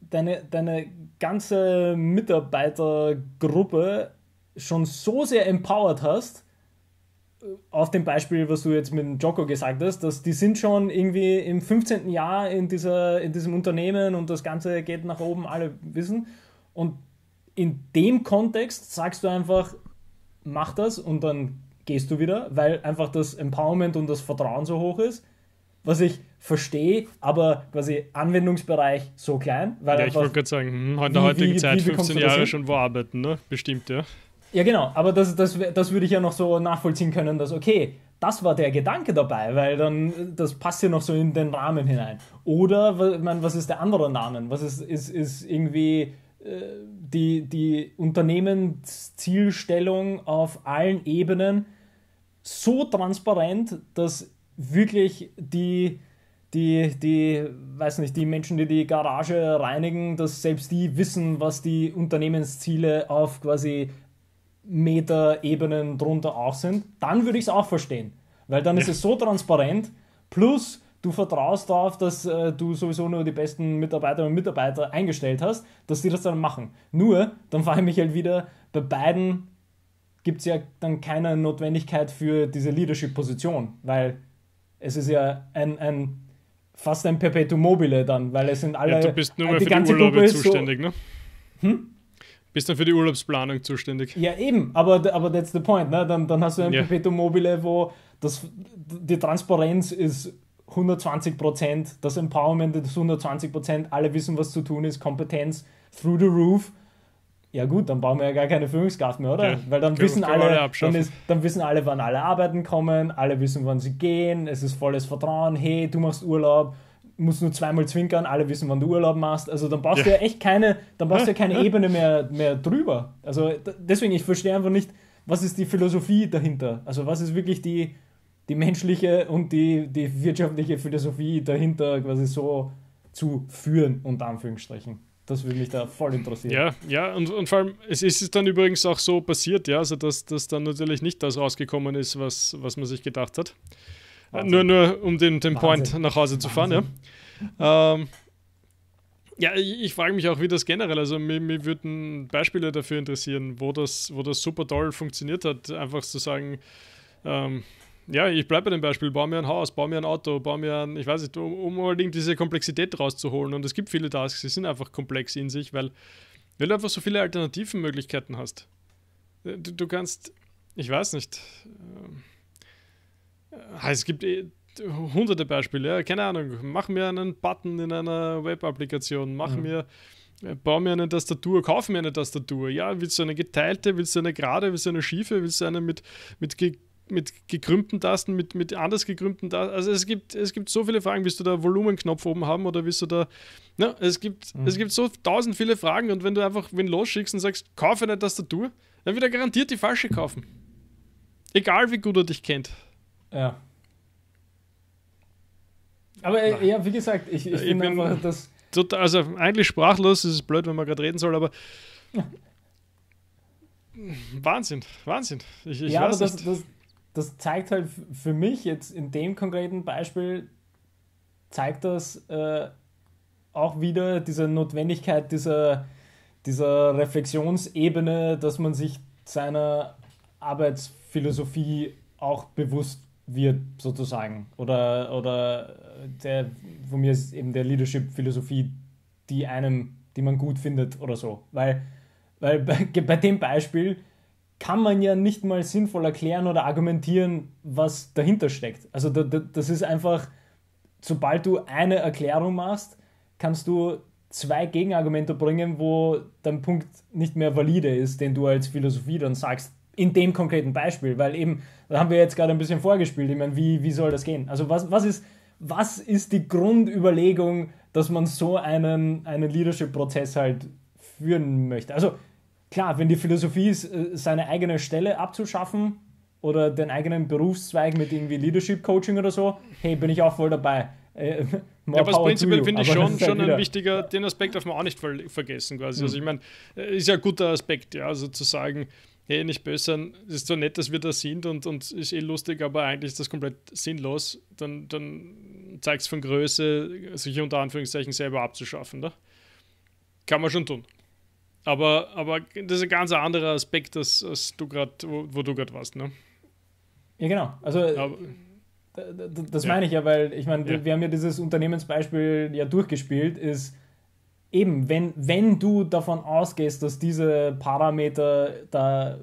deine, deine ganze Mitarbeitergruppe schon so sehr empowered hast, auf dem Beispiel, was du jetzt mit dem Joko gesagt hast, dass die sind schon irgendwie im 15. Jahr in, dieser, in diesem Unternehmen und das Ganze geht nach oben, alle wissen. Und in dem Kontext sagst du einfach, mach das und dann gehst du wieder, weil einfach das Empowerment und das Vertrauen so hoch ist was ich verstehe, aber quasi Anwendungsbereich so klein. Weil ja, ich wollte gerade sagen, hm, halt in der heutigen wie, Zeit, wie 15 Jahre schon wo arbeiten, ne? Bestimmt, ja. Ja, genau, aber das, das, das würde ich ja noch so nachvollziehen können, dass, okay, das war der Gedanke dabei, weil dann das passt ja noch so in den Rahmen hinein. Oder, ich meine, was ist der andere Rahmen? Was ist, ist, ist irgendwie äh, die, die Unternehmenszielstellung auf allen Ebenen so transparent, dass wirklich die, die, die, weiß nicht, die Menschen, die die Garage reinigen, dass selbst die wissen, was die Unternehmensziele auf quasi Meter-Ebenen drunter auch sind, dann würde ich es auch verstehen. Weil dann ja. ist es so transparent, plus du vertraust darauf, dass äh, du sowieso nur die besten Mitarbeiterinnen und Mitarbeiter eingestellt hast, dass die das dann machen. Nur, dann frage ich mich halt wieder, bei beiden gibt es ja dann keine Notwendigkeit für diese Leadership-Position, weil es ist ja ein, ein fast ein Perpetuum mobile dann, weil es sind alle. Ja, du bist nur äh, mal für die, die Urlaube zuständig, so, ne? Hm? Bist dann für die Urlaubsplanung zuständig. Ja, eben, aber, aber that's the point, ne? Dann, dann hast du ein yeah. Perpetuum mobile, wo das, die Transparenz ist 120 Prozent, das Empowerment ist 120 Prozent, alle wissen, was zu tun ist, Kompetenz through the roof ja gut, dann brauchen wir ja gar keine Führungskraft mehr, oder? Ja, Weil dann wissen, alle, alle dann, ist, dann, wissen alle, wann alle arbeiten kommen, alle wissen, wann sie gehen, es ist volles Vertrauen, hey, du machst Urlaub, musst nur zweimal zwinkern, alle wissen, wann du Urlaub machst. Also dann brauchst ja. du ja echt keine, dann brauchst du ja keine Ebene mehr, mehr drüber. Also deswegen, ich verstehe einfach nicht, was ist die Philosophie dahinter? Also was ist wirklich die, die menschliche und die, die wirtschaftliche Philosophie dahinter quasi so zu führen, unter Anführungsstrichen? Das würde mich da voll interessieren. Ja, ja, und, und vor allem, es ist dann übrigens auch so passiert, ja, also dass, dass dann natürlich nicht das rausgekommen ist, was, was man sich gedacht hat. Äh, Wahnsinn. Nur, nur um den, den Point nach Hause zu fahren, ja. Ähm, ja, ich, ich frage mich auch, wie das generell, also mir, mir würden Beispiele dafür interessieren, wo das, wo das super toll funktioniert hat, einfach zu sagen, ähm, ja, ich bleibe bei dem Beispiel, bau mir ein Haus, bau mir ein Auto, bau mir ein, ich weiß nicht, um, um unbedingt diese Komplexität rauszuholen. Und es gibt viele Tasks, die sind einfach komplex in sich, weil, weil du einfach so viele Alternativenmöglichkeiten hast. Du, du kannst, ich weiß nicht, äh, äh es gibt eh, hunderte Beispiele, ja, keine Ahnung, mach mir einen Button in einer Web-Applikation, mach mhm. mir äh, Bau mir eine Tastatur, kauf mir eine Tastatur. Ja, willst du eine geteilte, willst du eine gerade, willst du eine schiefe, willst du eine mit, mit mit gekrümmten Tasten, mit, mit anders gekrümmten Tasten. Also es gibt, es gibt so viele Fragen. Willst du da Volumenknopf oben haben oder willst du da. Ne? Es, gibt, mhm. es gibt so tausend viele Fragen und wenn du einfach wen losschickst und sagst, kaufe eine Tastatur, dann wird er garantiert die falsche kaufen. Egal wie gut er dich kennt. Ja. Aber äh, ja, wie gesagt, ich, ich, ich bin einfach das. Total, also eigentlich sprachlos, es ist blöd, wenn man gerade reden soll, aber. Wahnsinn, Wahnsinn. Ich, ich ja, aber das, das, das zeigt halt für mich jetzt in dem konkreten Beispiel, zeigt das äh, auch wieder diese Notwendigkeit dieser, dieser Reflexionsebene, dass man sich seiner Arbeitsphilosophie auch bewusst wird, sozusagen. Oder, oder der, von mir ist eben der Leadership-Philosophie, die einem, die man gut findet oder so. Weil, weil bei, bei dem Beispiel kann man ja nicht mal sinnvoll erklären oder argumentieren, was dahinter steckt. Also da, da, das ist einfach, sobald du eine Erklärung machst, kannst du zwei Gegenargumente bringen, wo dein Punkt nicht mehr valide ist, den du als Philosophie dann sagst, in dem konkreten Beispiel. Weil eben, da haben wir jetzt gerade ein bisschen vorgespielt, ich meine, wie, wie soll das gehen? Also was, was, ist, was ist die Grundüberlegung, dass man so einen, einen Leadership-Prozess halt führen möchte? Also klar, wenn die Philosophie ist, äh, seine eigene Stelle abzuschaffen oder den eigenen Berufszweig mit irgendwie Leadership Coaching oder so, hey, bin ich auch voll dabei. Äh, ja, aber prinzipiell finde ich schon, schon ein wichtiger, den Aspekt darf man auch nicht vergessen quasi. Mhm. Also hm. ich meine, äh, ist ja ein guter Aspekt, ja, also zu sagen, hey, nicht böse sein, ist so nett, dass wir da sind und, und ist eh lustig, aber eigentlich ist das komplett sinnlos, dann, dann zeigt es von Größe, sich unter Anführungszeichen selber abzuschaffen, da? Ne? Kann man schon tun. Aber, aber das ist ein ganz anderer Aspekt, als, als du grad, wo, wo du gerade warst, ne? Ja, genau. Also aber, das meine ja. ich ja, weil ich meine, ja. wir haben ja dieses Unternehmensbeispiel ja durchgespielt, ist eben, wenn, wenn du davon ausgehst, dass diese Parameter da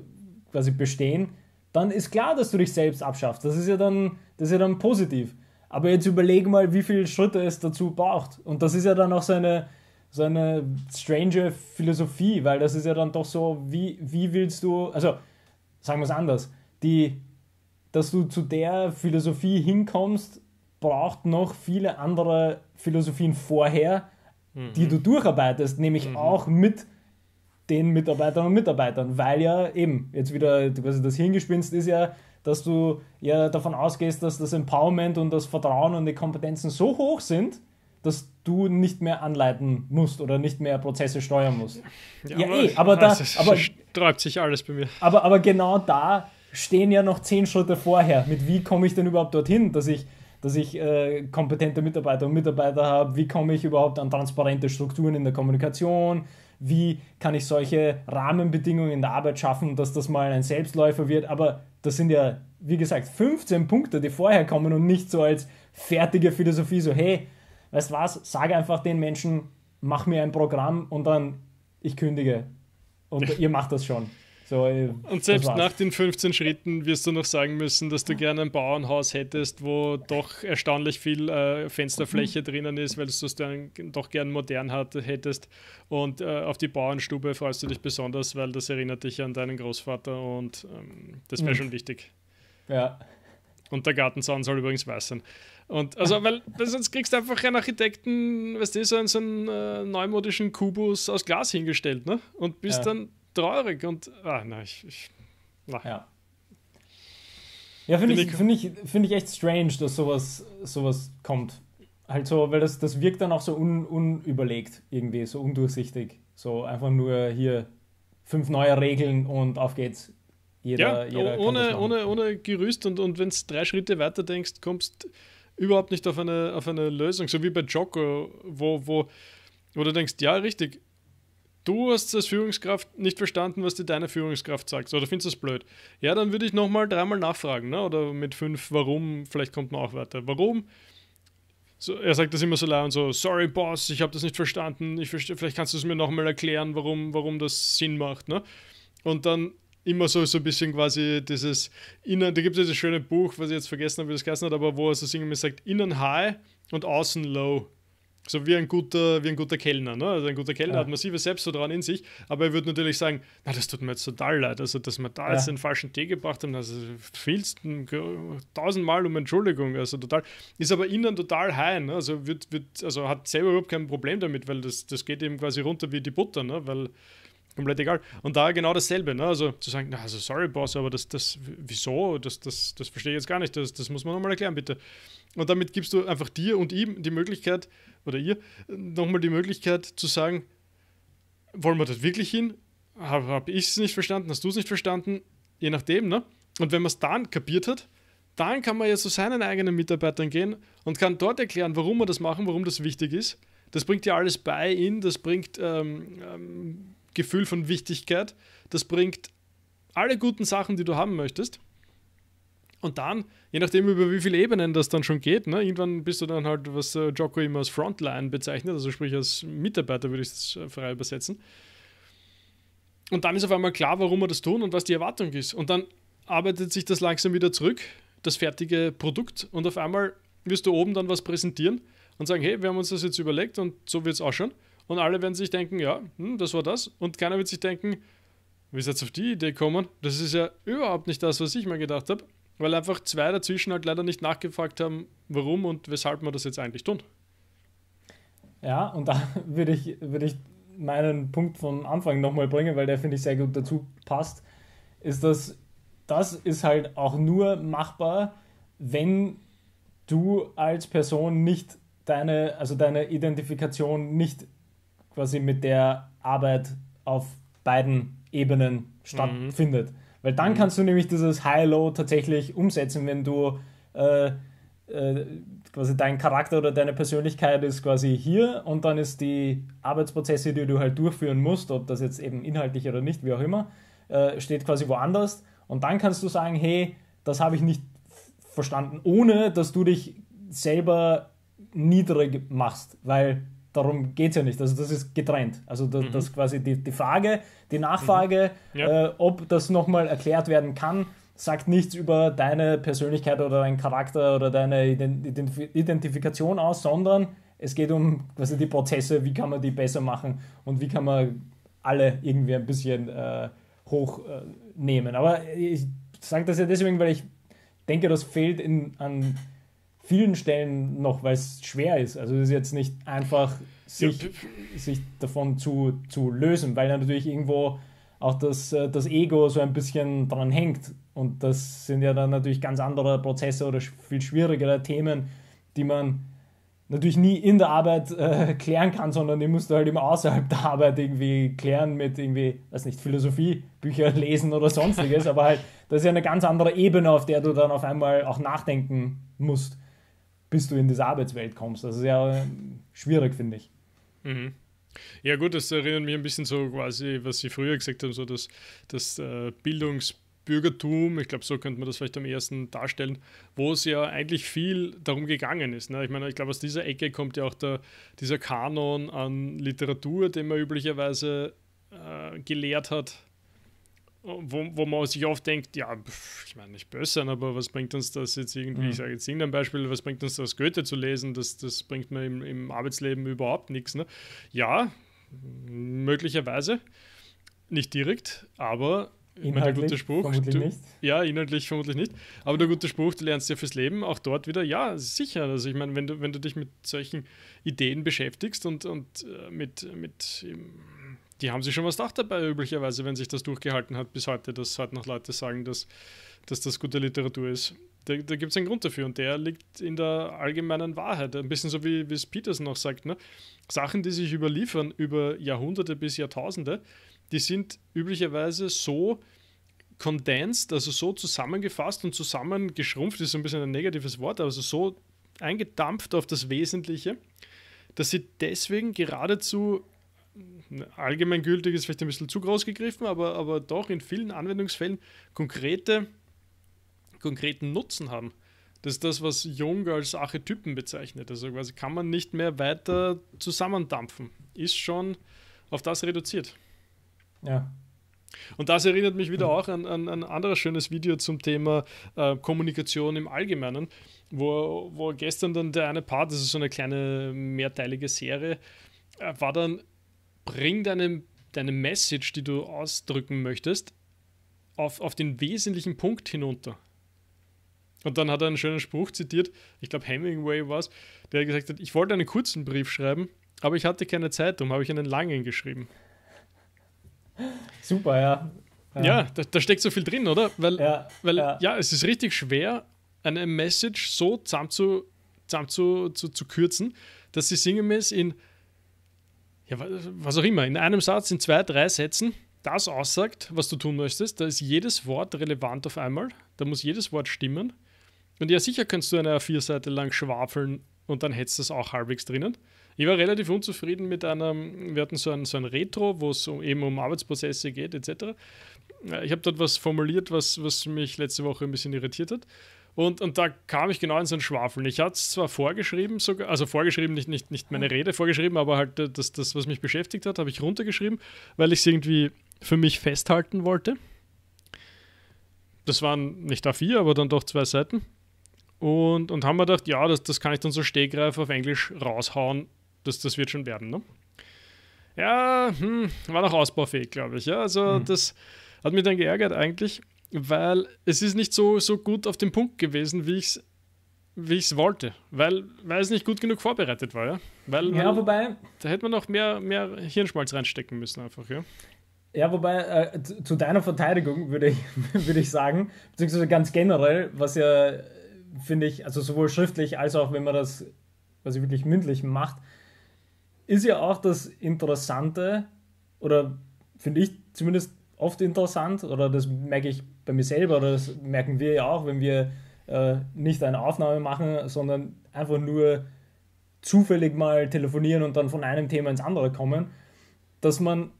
quasi bestehen, dann ist klar, dass du dich selbst abschaffst. Das ist ja dann, das ist ja dann positiv. Aber jetzt überleg mal, wie viele Schritte es dazu braucht. Und das ist ja dann auch so eine, so eine strange Philosophie, weil das ist ja dann doch so, wie, wie willst du, also sagen wir es anders, die, dass du zu der Philosophie hinkommst, braucht noch viele andere Philosophien vorher, mhm. die du durcharbeitest, nämlich mhm. auch mit den Mitarbeiterinnen und Mitarbeitern, weil ja eben jetzt wieder quasi das Hirngespinst ist ja, dass du ja davon ausgehst, dass das Empowerment und das Vertrauen und die Kompetenzen so hoch sind, dass du nicht mehr anleiten musst oder nicht mehr Prozesse steuern musst. Ja, ja eh, aber da aber, sträubt sich alles bei mir. Aber, aber genau da stehen ja noch zehn Schritte vorher. Mit wie komme ich denn überhaupt dorthin, dass ich, dass ich äh, kompetente Mitarbeiter und Mitarbeiter habe? Wie komme ich überhaupt an transparente Strukturen in der Kommunikation? Wie kann ich solche Rahmenbedingungen in der Arbeit schaffen, dass das mal ein Selbstläufer wird? Aber das sind ja, wie gesagt, 15 Punkte, die vorher kommen und nicht so als fertige Philosophie, so hey, weißt was, sag einfach den Menschen, mach mir ein Programm und dann ich kündige. Und ihr macht das schon. So, äh, und selbst nach den 15 Schritten wirst du noch sagen müssen, dass du gerne ein Bauernhaus hättest, wo doch erstaunlich viel äh, Fensterfläche mhm. drinnen ist, weil du es dann doch gern modern hat, hättest. Und äh, auf die Bauernstube freust du dich besonders, weil das erinnert dich an deinen Großvater und ähm, das wäre mhm. schon wichtig. Ja. Und der Gartenzaun soll übrigens weiß sein. Und also, weil sonst kriegst du einfach einen Architekten, weißt du, so einen, so einen äh, neumodischen Kubus aus Glas hingestellt, ne? Und bist ja. dann traurig und ah, na, ich. ich na. Ja. Ja, finde ich, find ich, find ich echt strange, dass sowas, sowas kommt. Halt so, weil das, das wirkt dann auch so un, unüberlegt irgendwie, so undurchsichtig. So einfach nur hier fünf neue Regeln und auf geht's. Jeder, ja, jeder ohne, ohne, ohne Gerüst und, und wenn du drei Schritte weiter denkst, kommst du überhaupt nicht auf eine, auf eine Lösung, so wie bei Joko, wo, wo, wo du denkst, ja, richtig, du hast als Führungskraft nicht verstanden, was dir deine Führungskraft sagt, oder findest du das blöd. Ja, dann würde ich nochmal dreimal nachfragen, ne? oder mit fünf, warum, vielleicht kommt man auch weiter. Warum? So, er sagt das immer so laut und so, sorry Boss, ich habe das nicht verstanden, ich verste vielleicht kannst du es mir nochmal erklären, warum, warum das Sinn macht. Ne? Und dann immer so, so ein bisschen quasi dieses innen, da gibt es dieses schöne Buch, was ich jetzt vergessen habe, wie das geheißen hat, aber wo er so irgendwie sagt, innen high und außen low. So wie ein guter, wie ein guter Kellner. Ne? Also ein guter Kellner ja. hat massive Selbstvertrauen in sich, aber er würde natürlich sagen, na, das tut mir jetzt total leid. Also, dass wir da ja. jetzt den falschen Tee gebracht haben, also, vielst tausendmal um Entschuldigung. Also total, ist aber innen total high. Ne? Also wird, wird, also hat selber überhaupt kein Problem damit, weil das, das geht eben quasi runter wie die Butter, ne? Weil komplett egal. Und da genau dasselbe, ne? Also zu sagen, na, also sorry, Boss, aber das, das, wieso? Das, das, das verstehe ich jetzt gar nicht. Das, das muss man nochmal erklären, bitte. Und damit gibst du einfach dir und ihm die Möglichkeit, oder ihr, nochmal die Möglichkeit zu sagen, wollen wir das wirklich hin? Habe hab ich es nicht verstanden? Hast du es nicht verstanden? Je nachdem, ne? Und wenn man es dann kapiert hat, dann kann man ja zu seinen eigenen Mitarbeitern gehen und kann dort erklären, warum wir das machen, warum das wichtig ist. Das bringt ja alles bei in, das bringt ähm, ähm, Gefühl von Wichtigkeit. Das bringt alle guten Sachen, die du haben möchtest. Und dann, je nachdem, über wie viele Ebenen das dann schon geht, ne, irgendwann bist du dann halt, was äh, immer als Frontline bezeichnet, also sprich als Mitarbeiter würde ich es äh, frei übersetzen. Und dann ist auf einmal klar, warum wir das tun und was die Erwartung ist. Und dann arbeitet sich das langsam wieder zurück, das fertige Produkt. Und auf einmal wirst du oben dann was präsentieren und sagen, hey, wir haben uns das jetzt überlegt und so wird es auch schon. Und alle werden sich denken, ja, hm, das war das. Und keiner wird sich denken, wie ist jetzt auf die Idee gekommen? Das ist ja überhaupt nicht das, was ich mir gedacht habe, weil einfach zwei dazwischen halt leider nicht nachgefragt haben, warum und weshalb man das jetzt eigentlich tun. Ja, und da würde ich, würde ich meinen Punkt von Anfang nochmal bringen, weil der finde ich sehr gut dazu passt, ist, dass das ist halt auch nur machbar, wenn du als Person nicht deine, also deine Identifikation nicht quasi mit der Arbeit auf beiden Ebenen stattfindet. Mhm. Weil dann mhm. kannst du nämlich dieses High-Low tatsächlich umsetzen, wenn du äh, äh, quasi dein Charakter oder deine Persönlichkeit ist quasi hier und dann ist die Arbeitsprozesse, die du halt durchführen musst, ob das jetzt eben inhaltlich oder nicht, wie auch immer, äh, steht quasi woanders. Und dann kannst du sagen, hey, das habe ich nicht verstanden, ohne dass du dich selber niedrig machst, weil darum geht es ja nicht. Also das ist getrennt. Also das, mhm. das quasi die, die Frage, die Nachfrage, mhm. ja. äh, ob das nochmal erklärt werden kann, sagt nichts über deine Persönlichkeit oder deinen Charakter oder deine Identif Identifikation aus, sondern es geht um quasi die Prozesse, wie kann man die besser machen und wie kann man alle irgendwie ein bisschen äh, hochnehmen. Äh, Aber ich sage das ja deswegen, weil ich denke, das fehlt in, an vielen Stellen noch, weil es schwer ist. Also es ist jetzt nicht einfach, sich, ja. sich davon zu, zu lösen, weil natürlich irgendwo auch das, äh, das Ego so ein bisschen dran hängt. Und das sind ja dann natürlich ganz andere Prozesse oder viel schwierigere Themen, die man natürlich nie in der Arbeit äh, klären kann, sondern die musst du halt immer außerhalb der Arbeit irgendwie klären mit irgendwie, weiß nicht, Philosophie, Bücher lesen oder sonstiges, aber halt, das ist ja eine ganz andere Ebene, auf der du dann auf einmal auch nachdenken musst bis du in diese Arbeitswelt kommst. Das ist ja äh, schwierig, finde ich. Mhm. Ja, gut, das erinnert mich ein bisschen so quasi, was Sie früher gesagt haben, so dass das äh, Bildungsbürgertum, ich glaube, so könnte man das vielleicht am ersten darstellen, wo es ja eigentlich viel darum gegangen ist. Ne? Ich meine, ich glaube, aus dieser Ecke kommt ja auch der, dieser Kanon an Literatur, den man üblicherweise äh, gelehrt hat, wo, wo man sich oft denkt, ja, ich meine nicht böse sein, aber was bringt uns das jetzt irgendwie, mhm. ich sage jetzt irgendein Beispiel, was bringt uns das Goethe zu lesen, das, das bringt mir im, im Arbeitsleben überhaupt nichts. Ne? Ja, möglicherweise, nicht direkt, aber Inhaltlich der gute Spruch, du, ja, inhaltlich vermutlich nicht, aber der gute Spruch, du lernst ja fürs Leben, auch dort wieder, ja, sicher, also ich meine, wenn du, wenn du dich mit solchen Ideen beschäftigst und, und äh, mit, mit die haben sich schon was gedacht dabei, üblicherweise, wenn sich das durchgehalten hat bis heute, dass halt noch Leute sagen, dass, dass das gute Literatur ist. Da, da gibt es einen Grund dafür und der liegt in der allgemeinen Wahrheit. Ein bisschen so wie es Peters noch sagt. Ne? Sachen, die sich überliefern über Jahrhunderte bis Jahrtausende, die sind üblicherweise so condensed, also so zusammengefasst und zusammengeschrumpft, ist ein bisschen ein negatives Wort, also so eingedampft auf das Wesentliche, dass sie deswegen geradezu allgemeingültig ist vielleicht ein bisschen zu groß gegriffen, aber, aber doch in vielen Anwendungsfällen konkrete, konkreten Nutzen haben. Das ist das, was Jung als Archetypen bezeichnet. Also quasi kann man nicht mehr weiter zusammendampfen. Ist schon auf das reduziert. Ja. Und das erinnert mich wieder mhm. auch an, an, ein anderes schönes Video zum Thema äh, Kommunikation im Allgemeinen, wo, wo gestern dann der eine Part, das ist so eine kleine mehrteilige Serie, äh, war dann bring deine, deine Message, die du ausdrücken möchtest, auf, auf den wesentlichen Punkt hinunter. Und dann hat er einen schönen Spruch zitiert, ich glaube Hemingway war es, der gesagt hat, ich wollte einen kurzen Brief schreiben, aber ich hatte keine Zeit, darum habe ich einen langen geschrieben. Super, ja. Ja, da, da, steckt so viel drin, oder? Weil, ja, weil ja. ja. es ist richtig schwer, eine Message so zusammen zu, zusammen zu, zu, zu kürzen, dass sie sinngemäß in ja, was auch immer, in einem Satz, in zwei, drei Sätzen das aussagt, was du tun möchtest. Da ist jedes Wort relevant auf einmal. Da muss jedes Wort stimmen. Und ja, sicher kannst du eine A4-Seite lang schwafeln und dann hättest du es auch halbwegs drinnen. Ich war relativ unzufrieden mit einem, wir hatten so ein, so ein Retro, wo es eben um Arbeitsprozesse geht, etc. Äh, ich habe dort was formuliert, was, was mich letzte Woche ein bisschen irritiert hat. Und, und da kam ich genau in so einen Schwafeln. Ich hatte es zwar vorgeschrieben, sogar, also vorgeschrieben, nicht, nicht, nicht meine Rede vorgeschrieben, aber halt äh, das, das, was mich beschäftigt hat, habe ich runtergeschrieben, weil ich es irgendwie für mich festhalten wollte. Das waren nicht A4, aber dann doch zwei Seiten. Und, und haben mir gedacht, ja, das, das kann ich dann so stehgreif auf Englisch raushauen, das, das wird schon werden. Ne? Ja, hm, war noch ausbaufähig, glaube ich. Ja, also mhm. das hat mich dann geärgert eigentlich weil es ist nicht so, so gut auf den Punkt gewesen, wie ich es wie ich es wollte, weil, weil es nicht gut genug vorbereitet war, ja. Weil ja, wobei, da hätte man noch mehr, mehr Hirnschmalz reinstecken müssen, einfach, ja. Ja, wobei, äh, zu, zu, deiner Verteidigung würde ich, würde ich sagen, beziehungsweise ganz generell, was ja, finde ich, also sowohl schriftlich als auch wenn man das quasi wirklich mündlich macht, ist ja auch das Interessante, oder finde ich zumindest oft interessant, oder das merke ich bei mir selber, das merken wir ja auch, wenn wir äh, nicht eine Aufnahme machen, sondern einfach nur zufällig mal telefonieren und dann von einem Thema ins andere kommen, dass man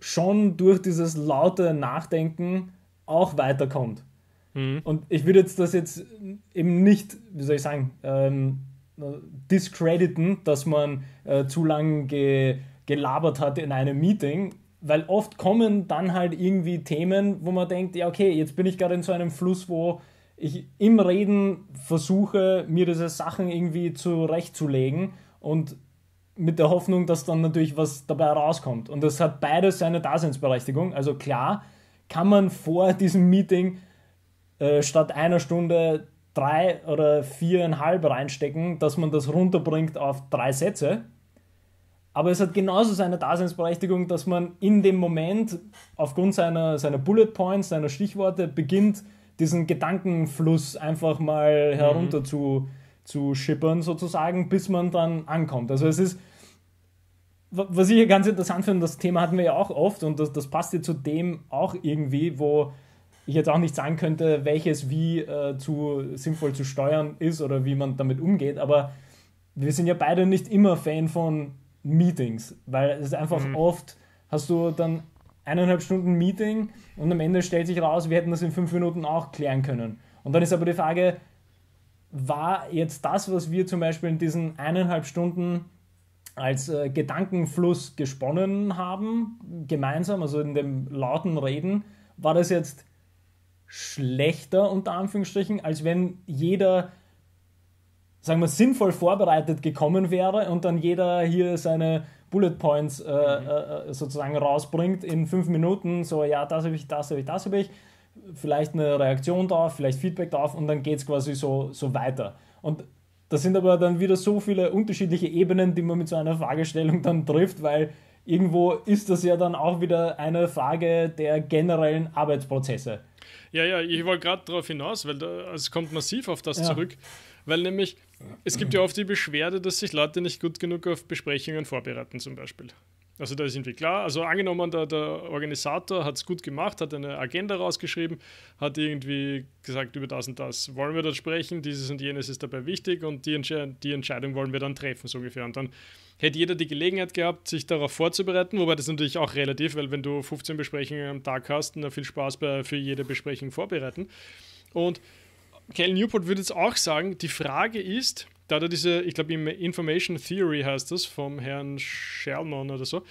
schon durch dieses laute Nachdenken auch weiterkommt. Mhm. Und ich würde jetzt das jetzt eben nicht, wie soll ich sagen, ähm, discrediten, dass man äh, zu lange ge gelabert hat in einem Meeting, weil oft kommen dann halt irgendwie Themen, wo man denkt, ja, okay, jetzt bin ich gerade in so einem Fluss, wo ich im Reden versuche, mir diese Sachen irgendwie zurechtzulegen und mit der Hoffnung, dass dann natürlich was dabei rauskommt. Und das hat beides seine Daseinsberechtigung. Also klar, kann man vor diesem Meeting äh, statt einer Stunde drei oder viereinhalb reinstecken, dass man das runterbringt auf drei Sätze, aber es hat genauso seine Daseinsberechtigung, dass man in dem Moment aufgrund seiner, seiner Bullet Points, seiner Stichworte beginnt, diesen Gedankenfluss einfach mal herunter mhm. zu, zu schippern, sozusagen, bis man dann ankommt. Also es ist, was ich hier ganz interessant finde, das Thema hatten wir ja auch oft und das, das passt ja zu dem auch irgendwie, wo ich jetzt auch nicht sagen könnte, welches wie äh, zu sinnvoll zu steuern ist oder wie man damit umgeht, aber wir sind ja beide nicht immer Fan von Meetings, weil es ist einfach mhm. oft, hast du dann eineinhalb Stunden Meeting und am Ende stellt sich raus, wir hätten das in fünf Minuten auch klären können. Und dann ist aber die Frage, war jetzt das, was wir zum Beispiel in diesen eineinhalb Stunden als äh, Gedankenfluss gesponnen haben, gemeinsam, also in dem lauten Reden, war das jetzt schlechter unter Anführungsstrichen, als wenn jeder sagen wir, sinnvoll vorbereitet gekommen wäre und dann jeder hier seine Bullet Points äh, mhm. äh, äh sozusagen rausbringt in fünf Minuten, so ja, das habe ich, das habe ich, das habe ich, vielleicht eine Reaktion drauf, vielleicht Feedback drauf und dann geht es quasi so, so weiter. Und das sind aber dann wieder so viele unterschiedliche Ebenen, die man mit so einer Fragestellung dann trifft, weil irgendwo ist das ja dann auch wieder eine Frage der generellen Arbeitsprozesse. Ja, ja, ich wollte gerade darauf hinaus, weil es kommt massiv auf das ja. zurück. Weil nämlich, es gibt ja oft die Beschwerde, dass sich Leute nicht gut genug auf Besprechungen vorbereiten, zum Beispiel. Also da ist irgendwie klar, also angenommen, der, der Organisator hat es gut gemacht, hat eine Agenda rausgeschrieben, hat irgendwie gesagt, über das und das wollen wir dort sprechen, dieses und jenes ist dabei wichtig und die, Entsche die Entscheidung wollen wir dann treffen, so ungefähr. Und dann hätte jeder die Gelegenheit gehabt, sich darauf vorzubereiten, wobei das natürlich auch relativ, weil wenn du 15 Besprechungen am Tag hast, dann viel Spaß bei für jede Besprechung vorbereiten. Und Cal Newport würde jetzt auch sagen, die Frage ist, da da diese, ich glaube, Information Theory heißt das, vom Herrn Sherman oder so,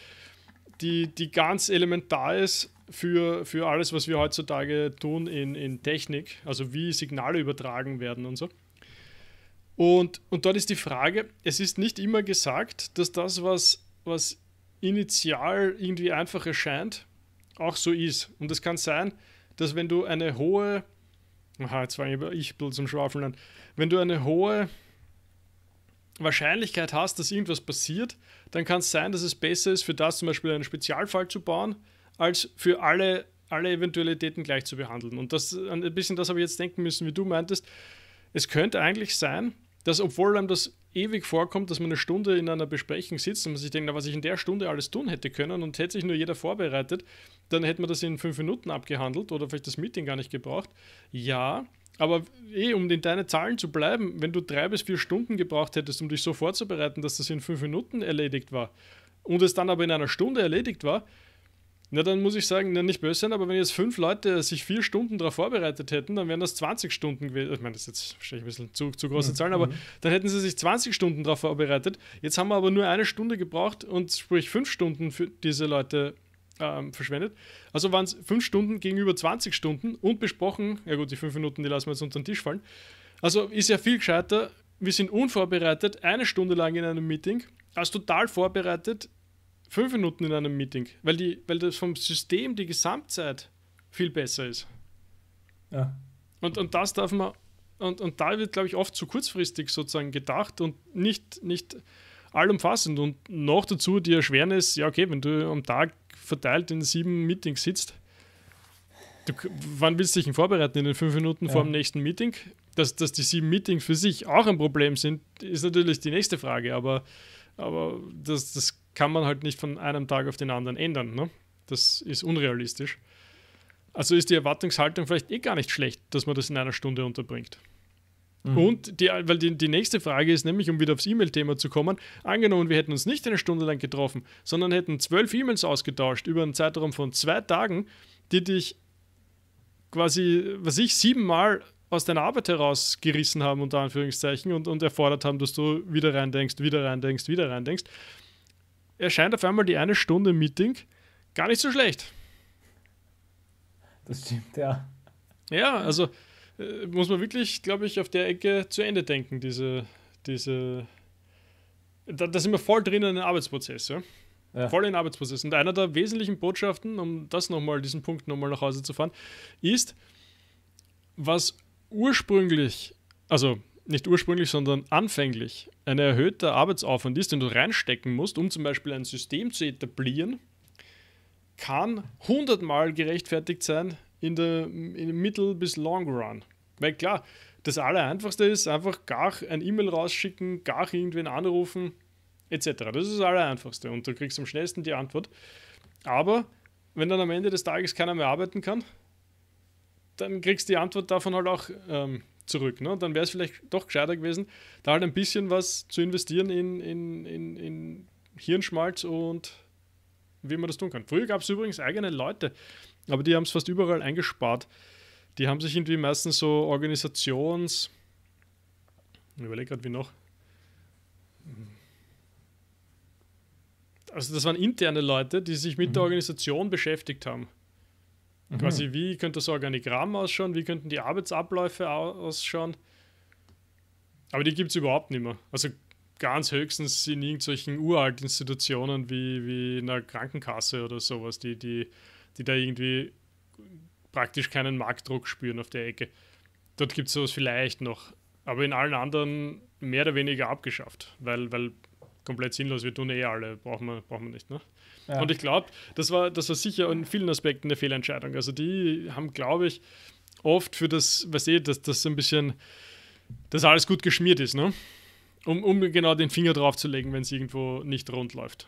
die, die ganz elementar ist für, für alles, was wir heutzutage tun in, in Technik, also wie Signale übertragen werden und so. Und, und dort ist die Frage, es ist nicht immer gesagt, dass das, was, was initial irgendwie einfach erscheint, auch so ist. Und es kann sein, dass wenn du eine hohe Aha, jetzt fange ich ein bisschen zum Schwafeln an. Wenn du eine hohe Wahrscheinlichkeit hast, dass irgendwas passiert, dann kann es sein, dass es besser ist, für das zum Beispiel einen Spezialfall zu bauen, als für alle, alle Eventualitäten gleich zu behandeln. Und das ein bisschen das habe ich jetzt denken müssen, wie du meintest. Es könnte eigentlich sein, dass obwohl einem das ewig vorkommt, dass man eine Stunde in einer Besprechung sitzt und man sich denkt, na, was ich in der Stunde alles tun hätte können und hätte sich nur jeder vorbereitet, dann hätte man das in fünf Minuten abgehandelt oder vielleicht das Meeting gar nicht gebraucht. Ja, aber eh, um in deine Zahlen zu bleiben, wenn du drei bis vier Stunden gebraucht hättest, um dich so vorzubereiten, dass das in fünf Minuten erledigt war und es dann aber in einer Stunde erledigt war, na, dann muss ich sagen, na, nicht böse sein, aber wenn jetzt fünf Leute sich vier Stunden darauf vorbereitet hätten, dann wären das 20 Stunden gewesen. Ich meine, das ist jetzt wahrscheinlich ein bisschen zu, zu große mhm. Zahlen, aber mhm. dann hätten sie sich 20 Stunden darauf vorbereitet. Jetzt haben wir aber nur eine Stunde gebraucht und sprich fünf Stunden für diese Leute ähm, verschwendet. Also waren es fünf Stunden gegenüber 20 Stunden und besprochen. Ja, gut, die fünf Minuten, die lassen wir jetzt unter den Tisch fallen. Also ist ja viel gescheiter. Wir sind unvorbereitet, eine Stunde lang in einem Meeting, als total vorbereitet, fünf Minuten in einem Meeting, weil, die, weil das vom System die Gesamtzeit viel besser ist. Ja. Und, und das darf man, und, und da wird, glaube ich, oft zu kurzfristig sozusagen gedacht und nicht, nicht allumfassend. Und noch dazu die Erschwernis, ja, okay, wenn du am Tag verteilt in sieben Meetings sitzt, du, wann willst du dich denn vorbereiten in den fünf Minuten ja. vor dem nächsten Meeting? Dass, dass die sieben Meetings für sich auch ein Problem sind, ist natürlich die nächste Frage, aber, aber das, das kann man halt nicht von einem Tag auf den anderen ändern. Ne? Das ist unrealistisch. Also ist die Erwartungshaltung vielleicht eh gar nicht schlecht, dass man das in einer Stunde unterbringt. Mhm. Und die, weil die, die nächste Frage ist nämlich, um wieder aufs E-Mail-Thema zu kommen, angenommen, wir hätten uns nicht eine Stunde lang getroffen, sondern hätten zwölf E-Mails ausgetauscht über einen Zeitraum von zwei Tagen, die dich quasi, was ich, siebenmal aus deiner Arbeit herausgerissen haben, unter Anführungszeichen, und, und erfordert haben, dass du wieder reindenkst, wieder reindenkst, wieder reindenkst erscheint auf einmal die eine Stunde Meeting gar nicht so schlecht. Das stimmt, ja. Ja, also äh, muss man wirklich, glaube ich, auf der Ecke zu Ende denken, diese, diese da, da sind wir voll drin in den Arbeitsprozess, ja? ja. Voll in den Arbeitsprozess. Und einer der wesentlichen Botschaften, um das nochmal, diesen Punkt nochmal nach Hause zu fahren, ist, was ursprünglich, also nicht ursprünglich, sondern anfänglich ein erhöhter Arbeitsaufwand ist, den du reinstecken musst, um zum Beispiel ein System zu etablieren, kann hundertmal gerechtfertigt sein in der in Mittel- bis Long Run. Weil klar, das Allereinfachste ist einfach gar ein E-Mail rausschicken, gar irgendwen anrufen, etc. Das ist das Allereinfachste und du kriegst am schnellsten die Antwort. Aber wenn dann am Ende des Tages keiner mehr arbeiten kann, dann kriegst du die Antwort davon halt auch ähm, zurück. Ne? Und dann wäre es vielleicht doch gescheiter gewesen, da halt ein bisschen was zu investieren in, in, in, in Hirnschmalz und wie man das tun kann. Früher gab es übrigens eigene Leute, aber die haben es fast überall eingespart. Die haben sich irgendwie meistens so Organisations... Ich überlege gerade, wie noch. Also das waren interne Leute, die sich mit mhm. der Organisation beschäftigt haben. Mhm. Quasi, wie könnte das Organigramm ausschauen, wie könnten die Arbeitsabläufe ausschauen. Aber die gibt es überhaupt nicht mehr. Also ganz höchstens in irgendwelchen uralten Institutionen wie, wie einer Krankenkasse oder sowas, die, die, die da irgendwie praktisch keinen Marktdruck spüren auf der Ecke. Dort gibt es sowas vielleicht noch. Aber in allen anderen mehr oder weniger abgeschafft, weil, weil komplett sinnlos, wir tun eh alle, brauchen wir, brauchen wir nicht. Ne? Ja. Und ich glaube, das war, das war sicher in vielen Aspekten eine Fehlentscheidung. Also die haben, glaube ich, oft für das, was ihr, dass das ein bisschen, dass alles gut geschmiert ist, ne? Um, um genau den Finger drauf zu legen, wenn es irgendwo nicht rund läuft.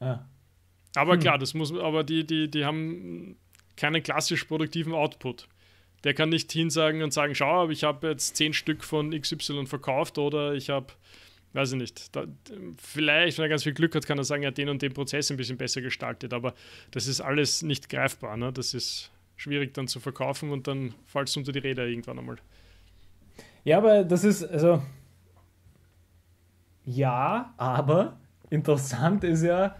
Ja. Aber hm. klar, das muss, aber die, die, die haben keinen klassisch produktiven Output. Der kann nicht hinsagen und sagen, schau, ich habe jetzt zehn Stück von XY verkauft oder ich habe weiß ich nicht, da, vielleicht, wenn er ganz viel Glück hat, kann er sagen, er hat den und den Prozess ein bisschen besser gestaltet, aber das ist alles nicht greifbar. Ne? Das ist schwierig dann zu verkaufen und dann fallst du unter die Räder irgendwann einmal. Ja, aber das ist, also, ja, aber interessant ist ja,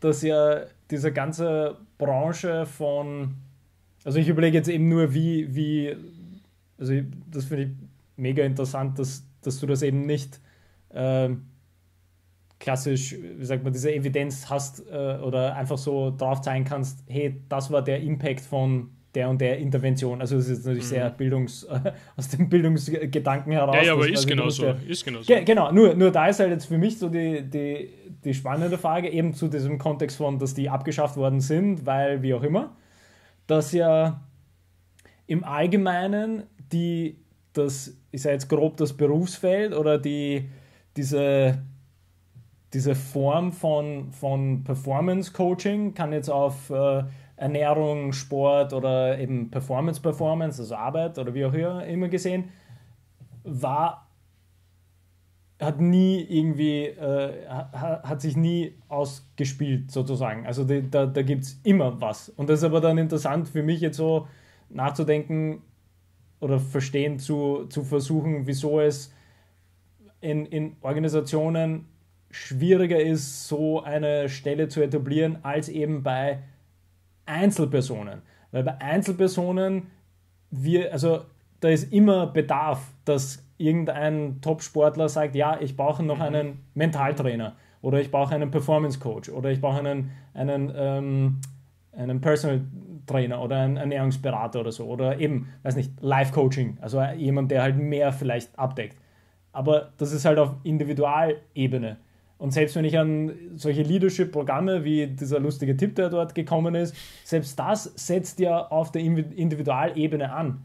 dass ja diese ganze Branche von, also ich überlege jetzt eben nur, wie, wie, also das finde ich mega interessant, dass, dass du das eben nicht äh, klassisch, wie sagt man, diese Evidenz hast äh, oder einfach so drauf zeigen kannst, hey, das war der Impact von der und der Intervention. Also das ist natürlich mhm. sehr Bildungs, äh, aus dem Bildungsgedanken heraus. Ja, ja aber ist genau, so. Der, ist genau so. Ge genau, nur, nur da ist halt jetzt für mich so die, die, die spannende Frage, eben zu diesem Kontext von, dass die abgeschafft worden sind, weil wie auch immer, dass ja im Allgemeinen die, das, ich sage jetzt grob, das Berufsfeld oder die diese, diese Form von, von Performance Coaching kann jetzt auf äh, Ernährung, Sport oder eben Performance, Performance, also Arbeit oder wie auch immer gesehen, war, hat nie irgendwie, äh, hat sich nie ausgespielt sozusagen. Also die, da, da gibt es immer was. Und das ist aber dann interessant für mich jetzt so nachzudenken oder verstehen zu, zu versuchen, wieso es in, in Organisationen schwieriger ist, so eine Stelle zu etablieren, als eben bei Einzelpersonen. Weil bei Einzelpersonen, wir, also da ist immer Bedarf, dass irgendein Top-Sportler sagt, ja, ich brauche noch mhm. einen Mentaltrainer oder ich brauche einen Performance-Coach oder ich brauche einen, einen, ähm, einen Personal Trainer oder einen Ernährungsberater oder so oder eben, weiß nicht, Life-Coaching, also jemand, der halt mehr vielleicht abdeckt aber das ist halt auf Individualebene. Und selbst wenn ich an solche Leadership-Programme wie dieser lustige Tipp, der dort gekommen ist, selbst das setzt ja auf der Individualebene an.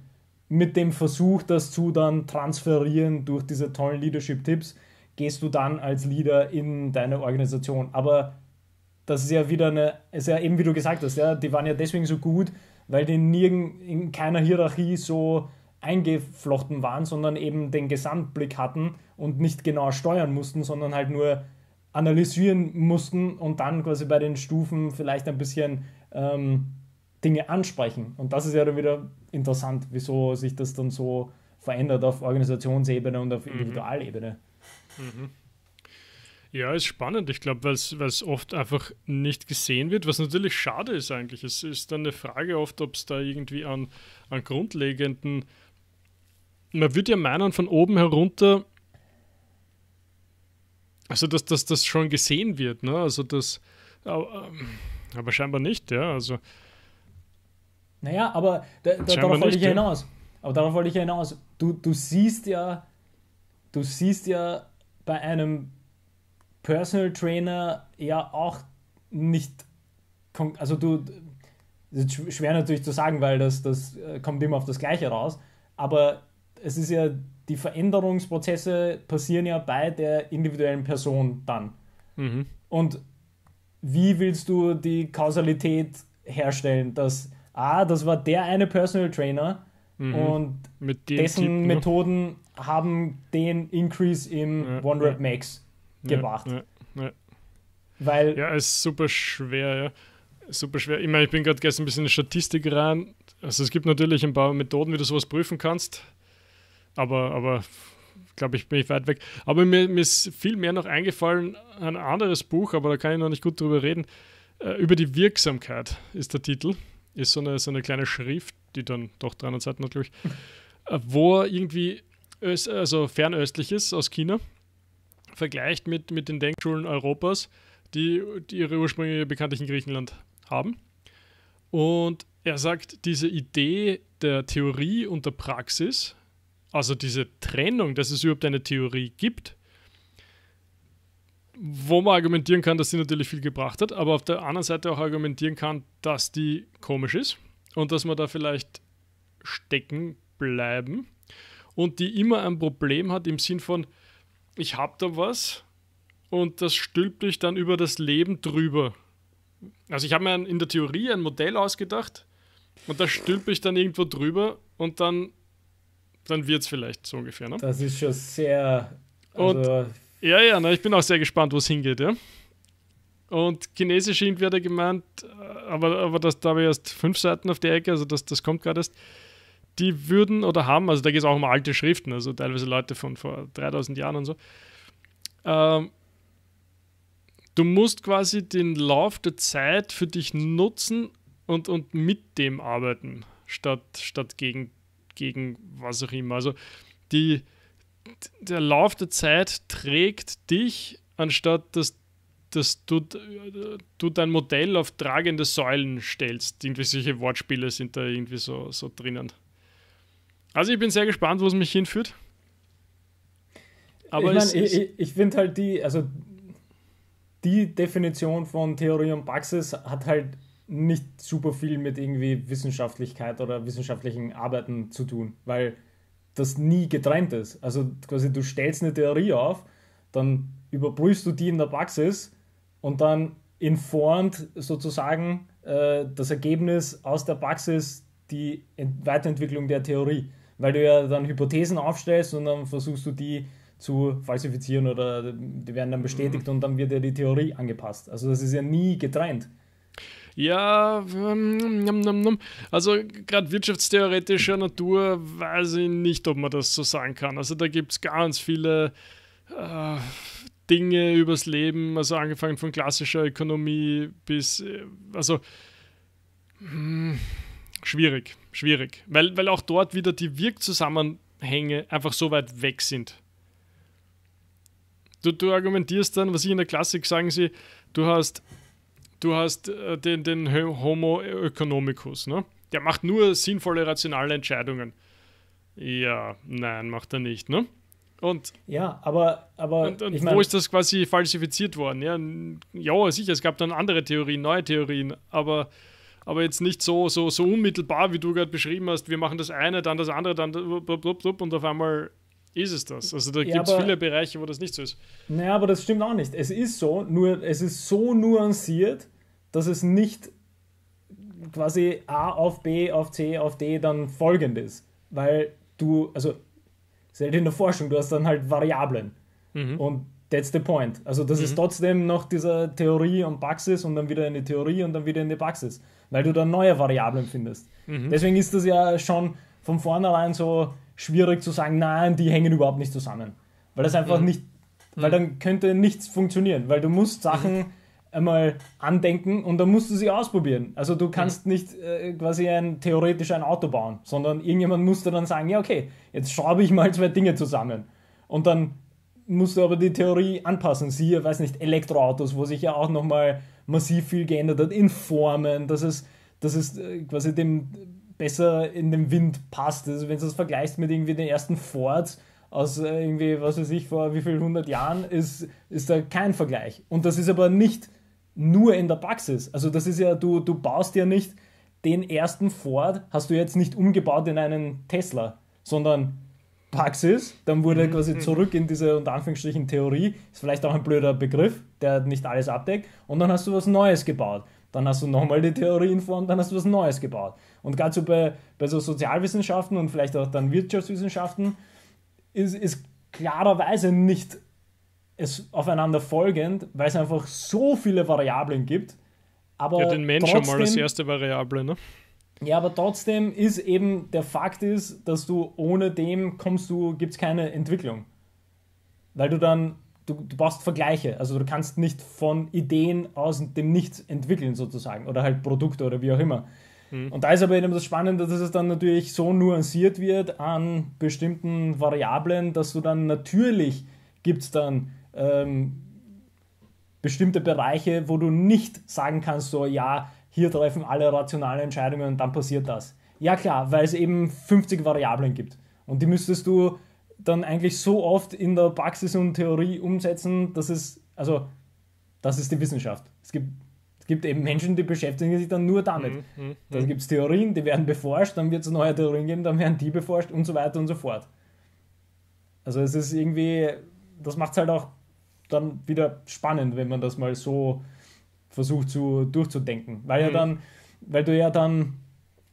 Mit dem Versuch, das zu dann transferieren durch diese tollen Leadership-Tipps, gehst du dann als Leader in deine Organisation. Aber das ist ja wieder eine, ist ja eben wie du gesagt hast, ja, die waren ja deswegen so gut, weil die nirgend in keiner Hierarchie so eingeflochten waren, sondern eben den Gesamtblick hatten und nicht genau steuern mussten, sondern halt nur analysieren mussten und dann quasi bei den Stufen vielleicht ein bisschen ähm, Dinge ansprechen. Und das ist ja dann wieder interessant, wieso sich das dann so verändert auf Organisationsebene und auf mhm. Individualebene. Mhm. Ja, ist spannend. Ich glaube, weil es oft einfach nicht gesehen wird, was natürlich schade ist eigentlich. Es ist dann eine Frage oft, ob es da irgendwie an, an grundlegenden man würde ja meinen, von oben herunter, also dass, dass das schon gesehen wird, ne? Also das, aber, ähm, aber scheinbar nicht, ja, also. Naja, aber da, da, darauf wollte ich ja hinaus. Aber darauf wollte ich ja hinaus. Du, du siehst ja, du siehst ja bei einem Personal Trainer ja auch nicht, also du, das ist schwer natürlich zu sagen, weil das, das äh, kommt immer auf das Gleiche raus, aber es ist ja, die Veränderungsprozesse passieren ja bei der individuellen Person dann. Mhm. Und wie willst du die Kausalität herstellen, dass, ah, das war der eine Personal Trainer mhm. und Mit dessen Typen. Methoden haben den Increase im ja, One Rep Max ja, gebracht. Ja, Weil ja, ist super schwer, ja. Super schwer. Ich meine, ich bin gerade gestern ein bisschen in die Statistik rein. Also es gibt natürlich ein paar Methoden, wie du sowas prüfen kannst aber, aber glaube ich, bin ich weit weg. Aber mir, mir, ist viel mehr noch eingefallen, ein anderes Buch, aber da kann ich noch nicht gut drüber reden. Äh, über die Wirksamkeit ist der Titel. Ist so eine, so eine kleine Schrift, die dann doch 300 Seiten hat, glaube ich, äh, wo irgendwie Öst, also fernöstliches aus China vergleicht mit, mit den Denkschulen Europas, die, die ihre Ursprünge bekanntlich in Griechenland haben. Und er sagt, diese Idee der Theorie und der Praxis, also diese Trennung, dass es überhaupt eine Theorie gibt, wo man argumentieren kann, dass sie natürlich viel gebracht hat, aber auf der anderen Seite auch argumentieren kann, dass die komisch ist und dass man da vielleicht stecken bleiben und die immer ein Problem hat im Sinn von, ich habe da was und das stülpt ich dann über das Leben drüber. Also ich habe mir in der Theorie ein Modell ausgedacht und da stülpe ich dann irgendwo drüber und dann dann wird es vielleicht so ungefähr, ne? Das ist schon sehr. Also Und, ja, ja, na, ich bin auch sehr gespannt, wo es hingeht, ja. Und Chinesisch irgendwie hat er gemeint, äh, aber, aber das, da habe ich erst fünf Seiten auf der Ecke, also das, das kommt gerade erst. Die würden oder haben, also da geht es auch um alte Schriften, also teilweise Leute von vor 3000 Jahren und so. Ähm, du musst quasi den Lauf der Zeit für dich nutzen und, und mit dem arbeiten, statt, statt gegen gegen was auch immer. Also die, der Lauf der Zeit trägt dich, anstatt dass, dass du, du dein Modell auf tragende Säulen stellst. Irgendwie solche Wortspiele sind da irgendwie so, so drinnen. Also ich bin sehr gespannt, wo es mich hinführt. Aber ich, mein, ich, ich, ich finde halt die, also die Definition von Theorie und Praxis hat halt nicht super viel mit irgendwie Wissenschaftlichkeit oder wissenschaftlichen Arbeiten zu tun, weil das nie getrennt ist. Also quasi du stellst eine Theorie auf, dann überprüfst du die in der Praxis und dann informt sozusagen äh, das Ergebnis aus der Praxis die Ent Weiterentwicklung der Theorie, weil du ja dann Hypothesen aufstellst und dann versuchst du die zu falsifizieren oder die werden dann bestätigt mhm. und dann wird ja die Theorie angepasst. Also das ist ja nie getrennt. Ja, ähm, also gerade wirtschaftstheoretischer Natur weiß ich nicht, ob man das so sagen kann. Also da gibt es ganz viele äh, Dinge übers Leben, also angefangen von klassischer Ökonomie bis, äh, also hm, schwierig, schwierig. Weil, weil auch dort wieder die Wirkzusammenhänge einfach so weit weg sind. Du, du argumentierst dann, was ich in der Klassik sagen sie, du hast du hast äh, den, den Homo economicus, ne? Der macht nur sinnvolle, rationale Entscheidungen. Ja, nein, macht er nicht, ne? Und, ja, aber, aber und, und ich mein, wo ist das quasi falsifiziert worden? Ja, ja, sicher, es gab dann andere Theorien, neue Theorien, aber, aber jetzt nicht so, so, so unmittelbar, wie du gerade beschrieben hast. Wir machen das eine, dann das andere, dann blub, blub, blub, und auf einmal ist es das. Also da ja, gibt es viele Bereiche, wo das nicht so ist. Naja, aber das stimmt auch nicht. Es ist so, nur es ist so nuanciert, dass es nicht quasi A auf B auf C auf D dann folgend ist, weil du, also ist in der Forschung, du hast dann halt Variablen mhm. und that's the point. Also das mhm. ist trotzdem noch dieser Theorie und Praxis und dann wieder in die Theorie und dann wieder in die Praxis, weil du dann neue Variablen findest. Mhm. Deswegen ist das ja schon von vornherein so schwierig zu sagen, nein, die hängen überhaupt nicht zusammen, weil das einfach mhm. nicht, weil mhm. dann könnte nichts funktionieren, weil du musst Sachen mhm einmal andenken und dann musst du sie ausprobieren. Also du kannst nicht äh, quasi ein, theoretisch ein Auto bauen, sondern irgendjemand musste dann sagen, ja okay, jetzt schraube ich mal zwei Dinge zusammen. Und dann musst du aber die Theorie anpassen. Siehe, weiß nicht, Elektroautos, wo sich ja auch nochmal massiv viel geändert hat in Formen, dass es, dass es äh, quasi dem besser in den Wind passt. Also wenn du das vergleichst mit irgendwie den ersten Fords, aus äh, irgendwie, was weiß ich, vor wie viel hundert Jahren, ist, ist da kein Vergleich. Und das ist aber nicht nur in der Praxis. Also das ist ja, du, du baust ja nicht den ersten Ford, hast du jetzt nicht umgebaut in einen Tesla, sondern Praxis, dann wurde mhm. quasi mhm. zurück in diese unter Anführungsstrichen Theorie, ist vielleicht auch ein blöder Begriff, der nicht alles abdeckt, und dann hast du was Neues gebaut. Dann hast du nochmal die Theorie in Form, dann hast du was Neues gebaut. Und gerade so bei, bei so Sozialwissenschaften und vielleicht auch dann Wirtschaftswissenschaften ist, ist klarerweise nicht es aufeinander folgend, weil es einfach so viele Variablen gibt. Aber ja, den Mensch trotzdem, mal als erste Variable, ne? Ja, aber trotzdem ist eben der Fakt ist, dass du ohne dem kommst du, gibt es keine Entwicklung. Weil du dann, du, du brauchst Vergleiche. Also du kannst nicht von Ideen aus dem Nichts entwickeln, sozusagen. Oder halt Produkte oder wie auch immer. Mhm. Und da ist aber eben das Spannende, dass es dann natürlich so nuanciert wird an bestimmten Variablen, dass du dann natürlich gibt es dann ähm, bestimmte Bereiche, wo du nicht sagen kannst, so ja, hier treffen alle rationalen Entscheidungen und dann passiert das. Ja klar, weil es eben 50 Variablen gibt. Und die müsstest du dann eigentlich so oft in der Praxis und Theorie umsetzen, dass es, also das ist die Wissenschaft. Es gibt, es gibt eben Menschen, die beschäftigen sich dann nur damit. Mhm, mh, dann mhm. gibt es Theorien, die werden beforscht, dann wird es neue Theorien geben, dann werden die beforscht und so weiter und so fort. Also es ist irgendwie, das macht es halt auch dann wieder spannend, wenn man das mal so versucht zu, durchzudenken. Weil mhm. ja dann, weil du ja dann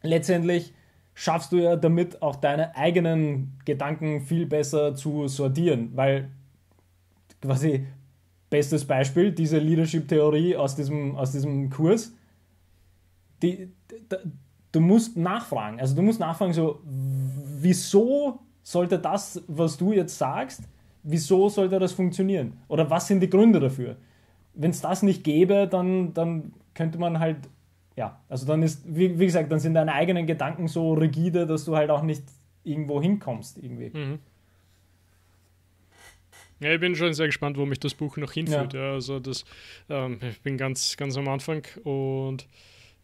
letztendlich schaffst du ja damit auch deine eigenen Gedanken viel besser zu sortieren, weil quasi bestes Beispiel, diese Leadership-Theorie aus diesem, aus diesem Kurs, die, da, du musst nachfragen. Also du musst nachfragen, so, wieso sollte das, was du jetzt sagst, wieso sollte das funktionieren? Oder was sind die Gründe dafür? Wenn es das nicht gäbe, dann, dann könnte man halt, ja, also dann ist, wie, wie, gesagt, dann sind deine eigenen Gedanken so rigide, dass du halt auch nicht irgendwo hinkommst irgendwie. Mhm. Ja, ich bin schon sehr gespannt, wo mich das Buch noch hinführt. Ja. Ja, also das, ähm, ich bin ganz, ganz am Anfang und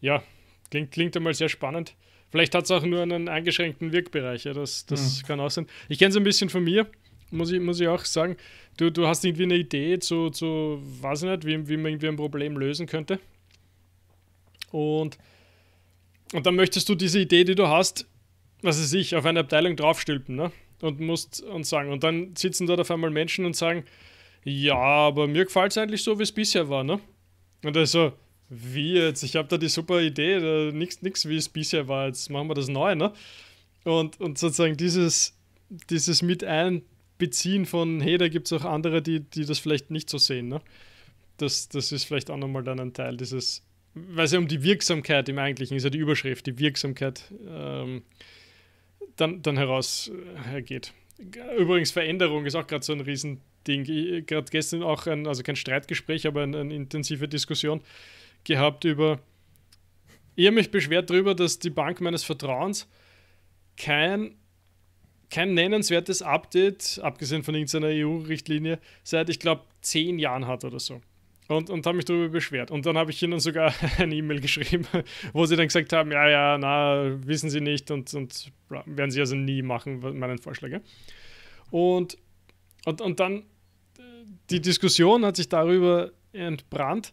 ja, klingt, klingt einmal sehr spannend. Vielleicht hat es auch nur einen eingeschränkten Wirkbereich, ja, das, das mhm. kann auch sein. Ich kenne es ein bisschen von mir muss ich, muss ich auch sagen. Du, du hast irgendwie eine Idee zu, zu weiß ich nicht, wie, wie man irgendwie ein Problem lösen könnte. Und, und dann möchtest du diese Idee, die du hast, was weiß ich, auf eine Abteilung draufstülpen, ne? Und musst und sagen. Und dann sitzen dort auf einmal Menschen und sagen, ja, aber mir gefällt es eigentlich so, wie es bisher war, ne? Und also, wie jetzt? Ich habe da die super Idee, nichts, nix, wie es bisher war, jetzt machen wir das neu, ne? Und, und sozusagen dieses, dieses mit ein Beziehen von, hey, da gibt es auch andere, die, die das vielleicht nicht so sehen. Ne? Das, das ist vielleicht auch nochmal dann ein Teil dieses, weil es ja um die Wirksamkeit im Eigentlichen ist, ja die Überschrift, die Wirksamkeit ähm, dann, dann heraus äh, hergeht. Übrigens, Veränderung ist auch gerade so ein Riesending. Äh, gerade gestern auch ein, also kein Streitgespräch, aber eine, eine intensive Diskussion gehabt über, ich habe mich beschwert darüber, dass die Bank meines Vertrauens kein kein nennenswertes Update, abgesehen von irgendeiner EU-Richtlinie, seit ich glaube zehn Jahren hat oder so. Und, und haben mich darüber beschwert. Und dann habe ich ihnen sogar eine E-Mail geschrieben, wo sie dann gesagt haben, ja, ja, na, wissen sie nicht und, und werden sie also nie machen, meinen Vorschläge. Und, und, und dann, die Diskussion hat sich darüber entbrannt,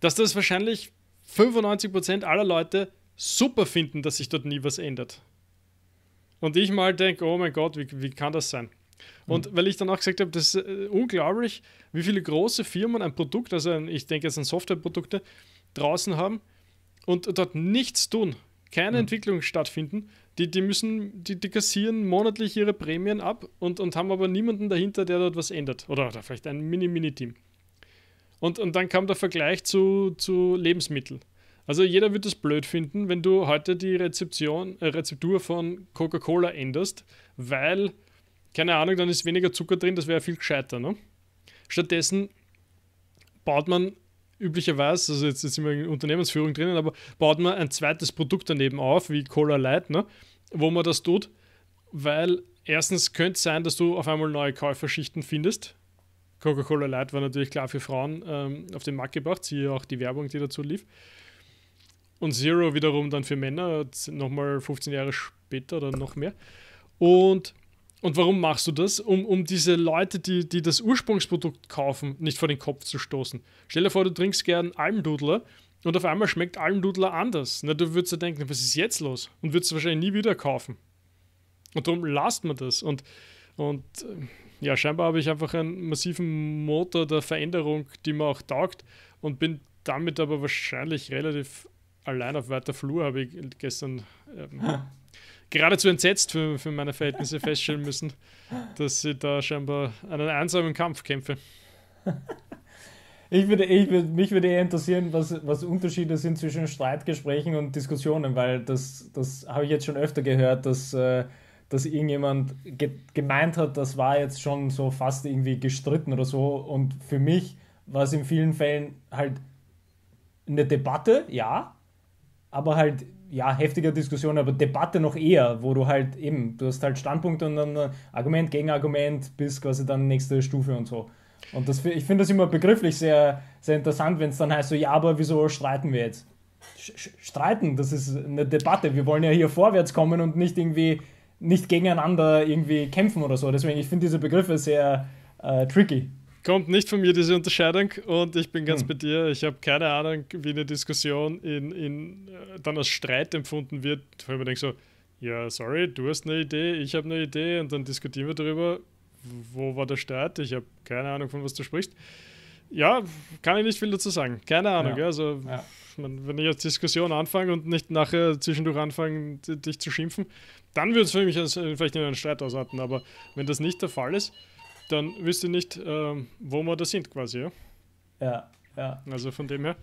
dass das wahrscheinlich 95% aller Leute super finden, dass sich dort nie was ändert. Und ich mal denke, oh mein Gott, wie, wie kann das sein? Und mhm. weil ich dann auch gesagt habe, das ist äh, unglaublich, wie viele große Firmen ein Produkt, also ein, ich denke jetzt an Softwareprodukte, draußen haben und dort nichts tun, keine mhm. Entwicklung stattfinden. Die, die müssen, die, die kassieren monatlich ihre Prämien ab und, und haben aber niemanden dahinter, der dort was ändert. Oder, oder vielleicht ein Mini-Mini-Team. Und, und dann kam der Vergleich zu, zu Lebensmitteln. Also jeder wird es blöd finden, wenn du heute die Rezeption, äh, Rezeptur von Coca-Cola änderst, weil, keine Ahnung, dann ist weniger Zucker drin, das wäre viel gescheiter. Ne? Stattdessen baut man üblicherweise, also jetzt, sind wir in Unternehmensführung drinnen, aber baut man ein zweites Produkt daneben auf, wie Cola Light, ne? wo man das tut, weil erstens könnte es sein, dass du auf einmal neue Käuferschichten findest. Coca-Cola Light war natürlich klar für Frauen ähm, auf den Markt gebracht, siehe auch die Werbung, die dazu lief. Und Zero wiederum dann für Männer, nochmal 15 Jahre später oder noch mehr. Und, und warum machst du das? Um, um diese Leute, die, die das Ursprungsprodukt kaufen, nicht vor den Kopf zu stoßen. Stell dir vor, du trinkst gern Almdudler und auf einmal schmeckt Almdudler anders. Na, du würdest ja denken, was ist jetzt los? Und würdest du wahrscheinlich nie wieder kaufen. Und darum lasst man das. Und, und äh, ja, scheinbar habe ich einfach einen massiven Motor der Veränderung, die mir auch taugt und bin damit aber wahrscheinlich relativ allein auf weiter Flur habe ich gestern ähm, geradezu entsetzt für, für meine Verhältnisse feststellen müssen, dass ich da scheinbar einen einsamen Kampf kämpfe. Ich würde, ich würde, mich würde eher interessieren, was, was Unterschiede sind zwischen Streitgesprächen und Diskussionen, weil das, das habe ich jetzt schon öfter gehört, dass, äh, dass irgendjemand ge gemeint hat, das war jetzt schon so fast irgendwie gestritten oder so. Und für mich war es in vielen Fällen halt eine Debatte, ja, aber halt, ja, heftiger Diskussion, aber Debatte noch eher, wo du halt eben, du hast halt Standpunkt und dann Argument gegen Argument bis quasi dann nächste Stufe und so. Und das, ich finde das immer begrifflich sehr, sehr interessant, wenn es dann heißt so, ja, aber wieso streiten wir jetzt? streiten, das ist eine Debatte. Wir wollen ja hier vorwärts kommen und nicht irgendwie nicht gegeneinander irgendwie kämpfen oder so. Deswegen, ich finde diese Begriffe sehr äh, tricky kommt nicht von mir, diese Unterscheidung. Und ich bin ganz hm. bei dir. Ich habe keine Ahnung, wie eine Diskussion in, in, äh, dann als Streit empfunden wird, weil man denkt so, ja, sorry, du hast eine Idee, ich habe eine Idee und dann diskutieren wir darüber, wo war der Streit? Ich habe keine Ahnung, von was du sprichst. Ja, kann ich nicht viel dazu sagen. Keine Ahnung. Ja. Also, ja. wenn ich als Diskussion anfange und nicht nachher zwischendurch anfange, dich zu schimpfen, dann würde es für mich äh, vielleicht in einen Streit ausarten. Aber wenn das nicht der Fall ist, dann wüsste ich nicht, ähm, wo wir da sind quasi, ja? Ja, ja. Also von dem her.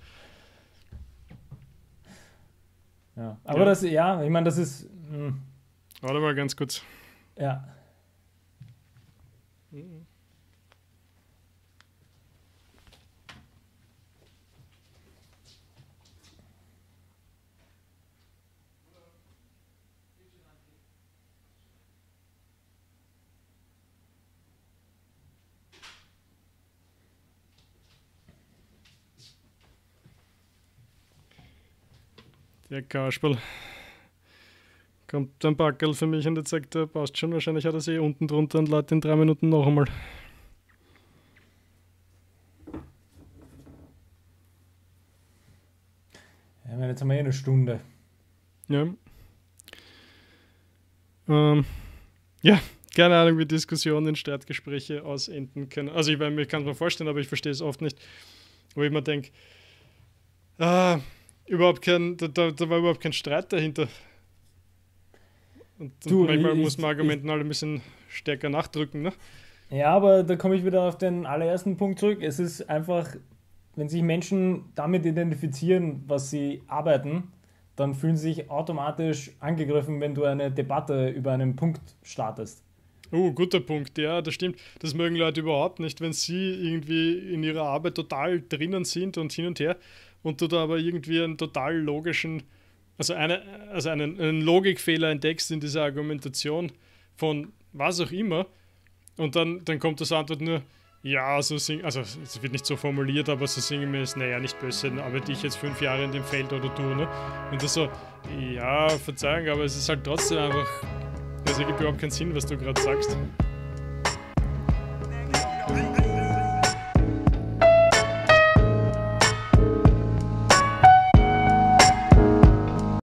Ja, aber ja. das, ja, ich meine, das ist. Mh. Hm. Warte mal ganz kurz. Ja. Mhm. Der Kasperl. Kommt ein Backel für mich und jetzt sagt er, passt schon, wahrscheinlich hat er sie eh unten drunter und lädt in drei Minuten noch einmal. Ja, meine, jetzt haben wir eh eine Stunde. Ja. Ähm, ja, keine Ahnung, wie Diskussionen, in Streitgespräche ausenden können. Also ich, ich kann es mir vorstellen, aber ich verstehe es oft nicht. Wo ich mir denke, ah, äh, überhaupt kein, da, da, da war überhaupt kein Streit dahinter. Und, du, manchmal ich, muss man Argumenten ich, halt ein bisschen stärker nachdrücken, ne? Ja, aber da komme ich wieder auf den allerersten Punkt zurück. Es ist einfach, wenn sich Menschen damit identifizieren, was sie arbeiten, dann fühlen sie sich automatisch angegriffen, wenn du eine Debatte über einen Punkt startest. Oh, uh, guter Punkt, ja, das stimmt. Das mögen Leute überhaupt nicht, wenn sie irgendwie in ihrer Arbeit total drinnen sind und hin und her und du da aber irgendwie einen total logischen, also, eine, also einen, einen Logikfehler entdeckst in dieser Argumentation von was auch immer. Und dann, dann kommt das Antwort nur, ja, so sing, also es wird nicht so formuliert, aber so singen wir es, naja, nicht böse, dann arbeite ich jetzt fünf Jahre in dem Feld oder du, ne? Und das so, ja, Verzeihung, aber es ist halt trotzdem einfach, es ergibt überhaupt keinen Sinn, was du gerade sagst.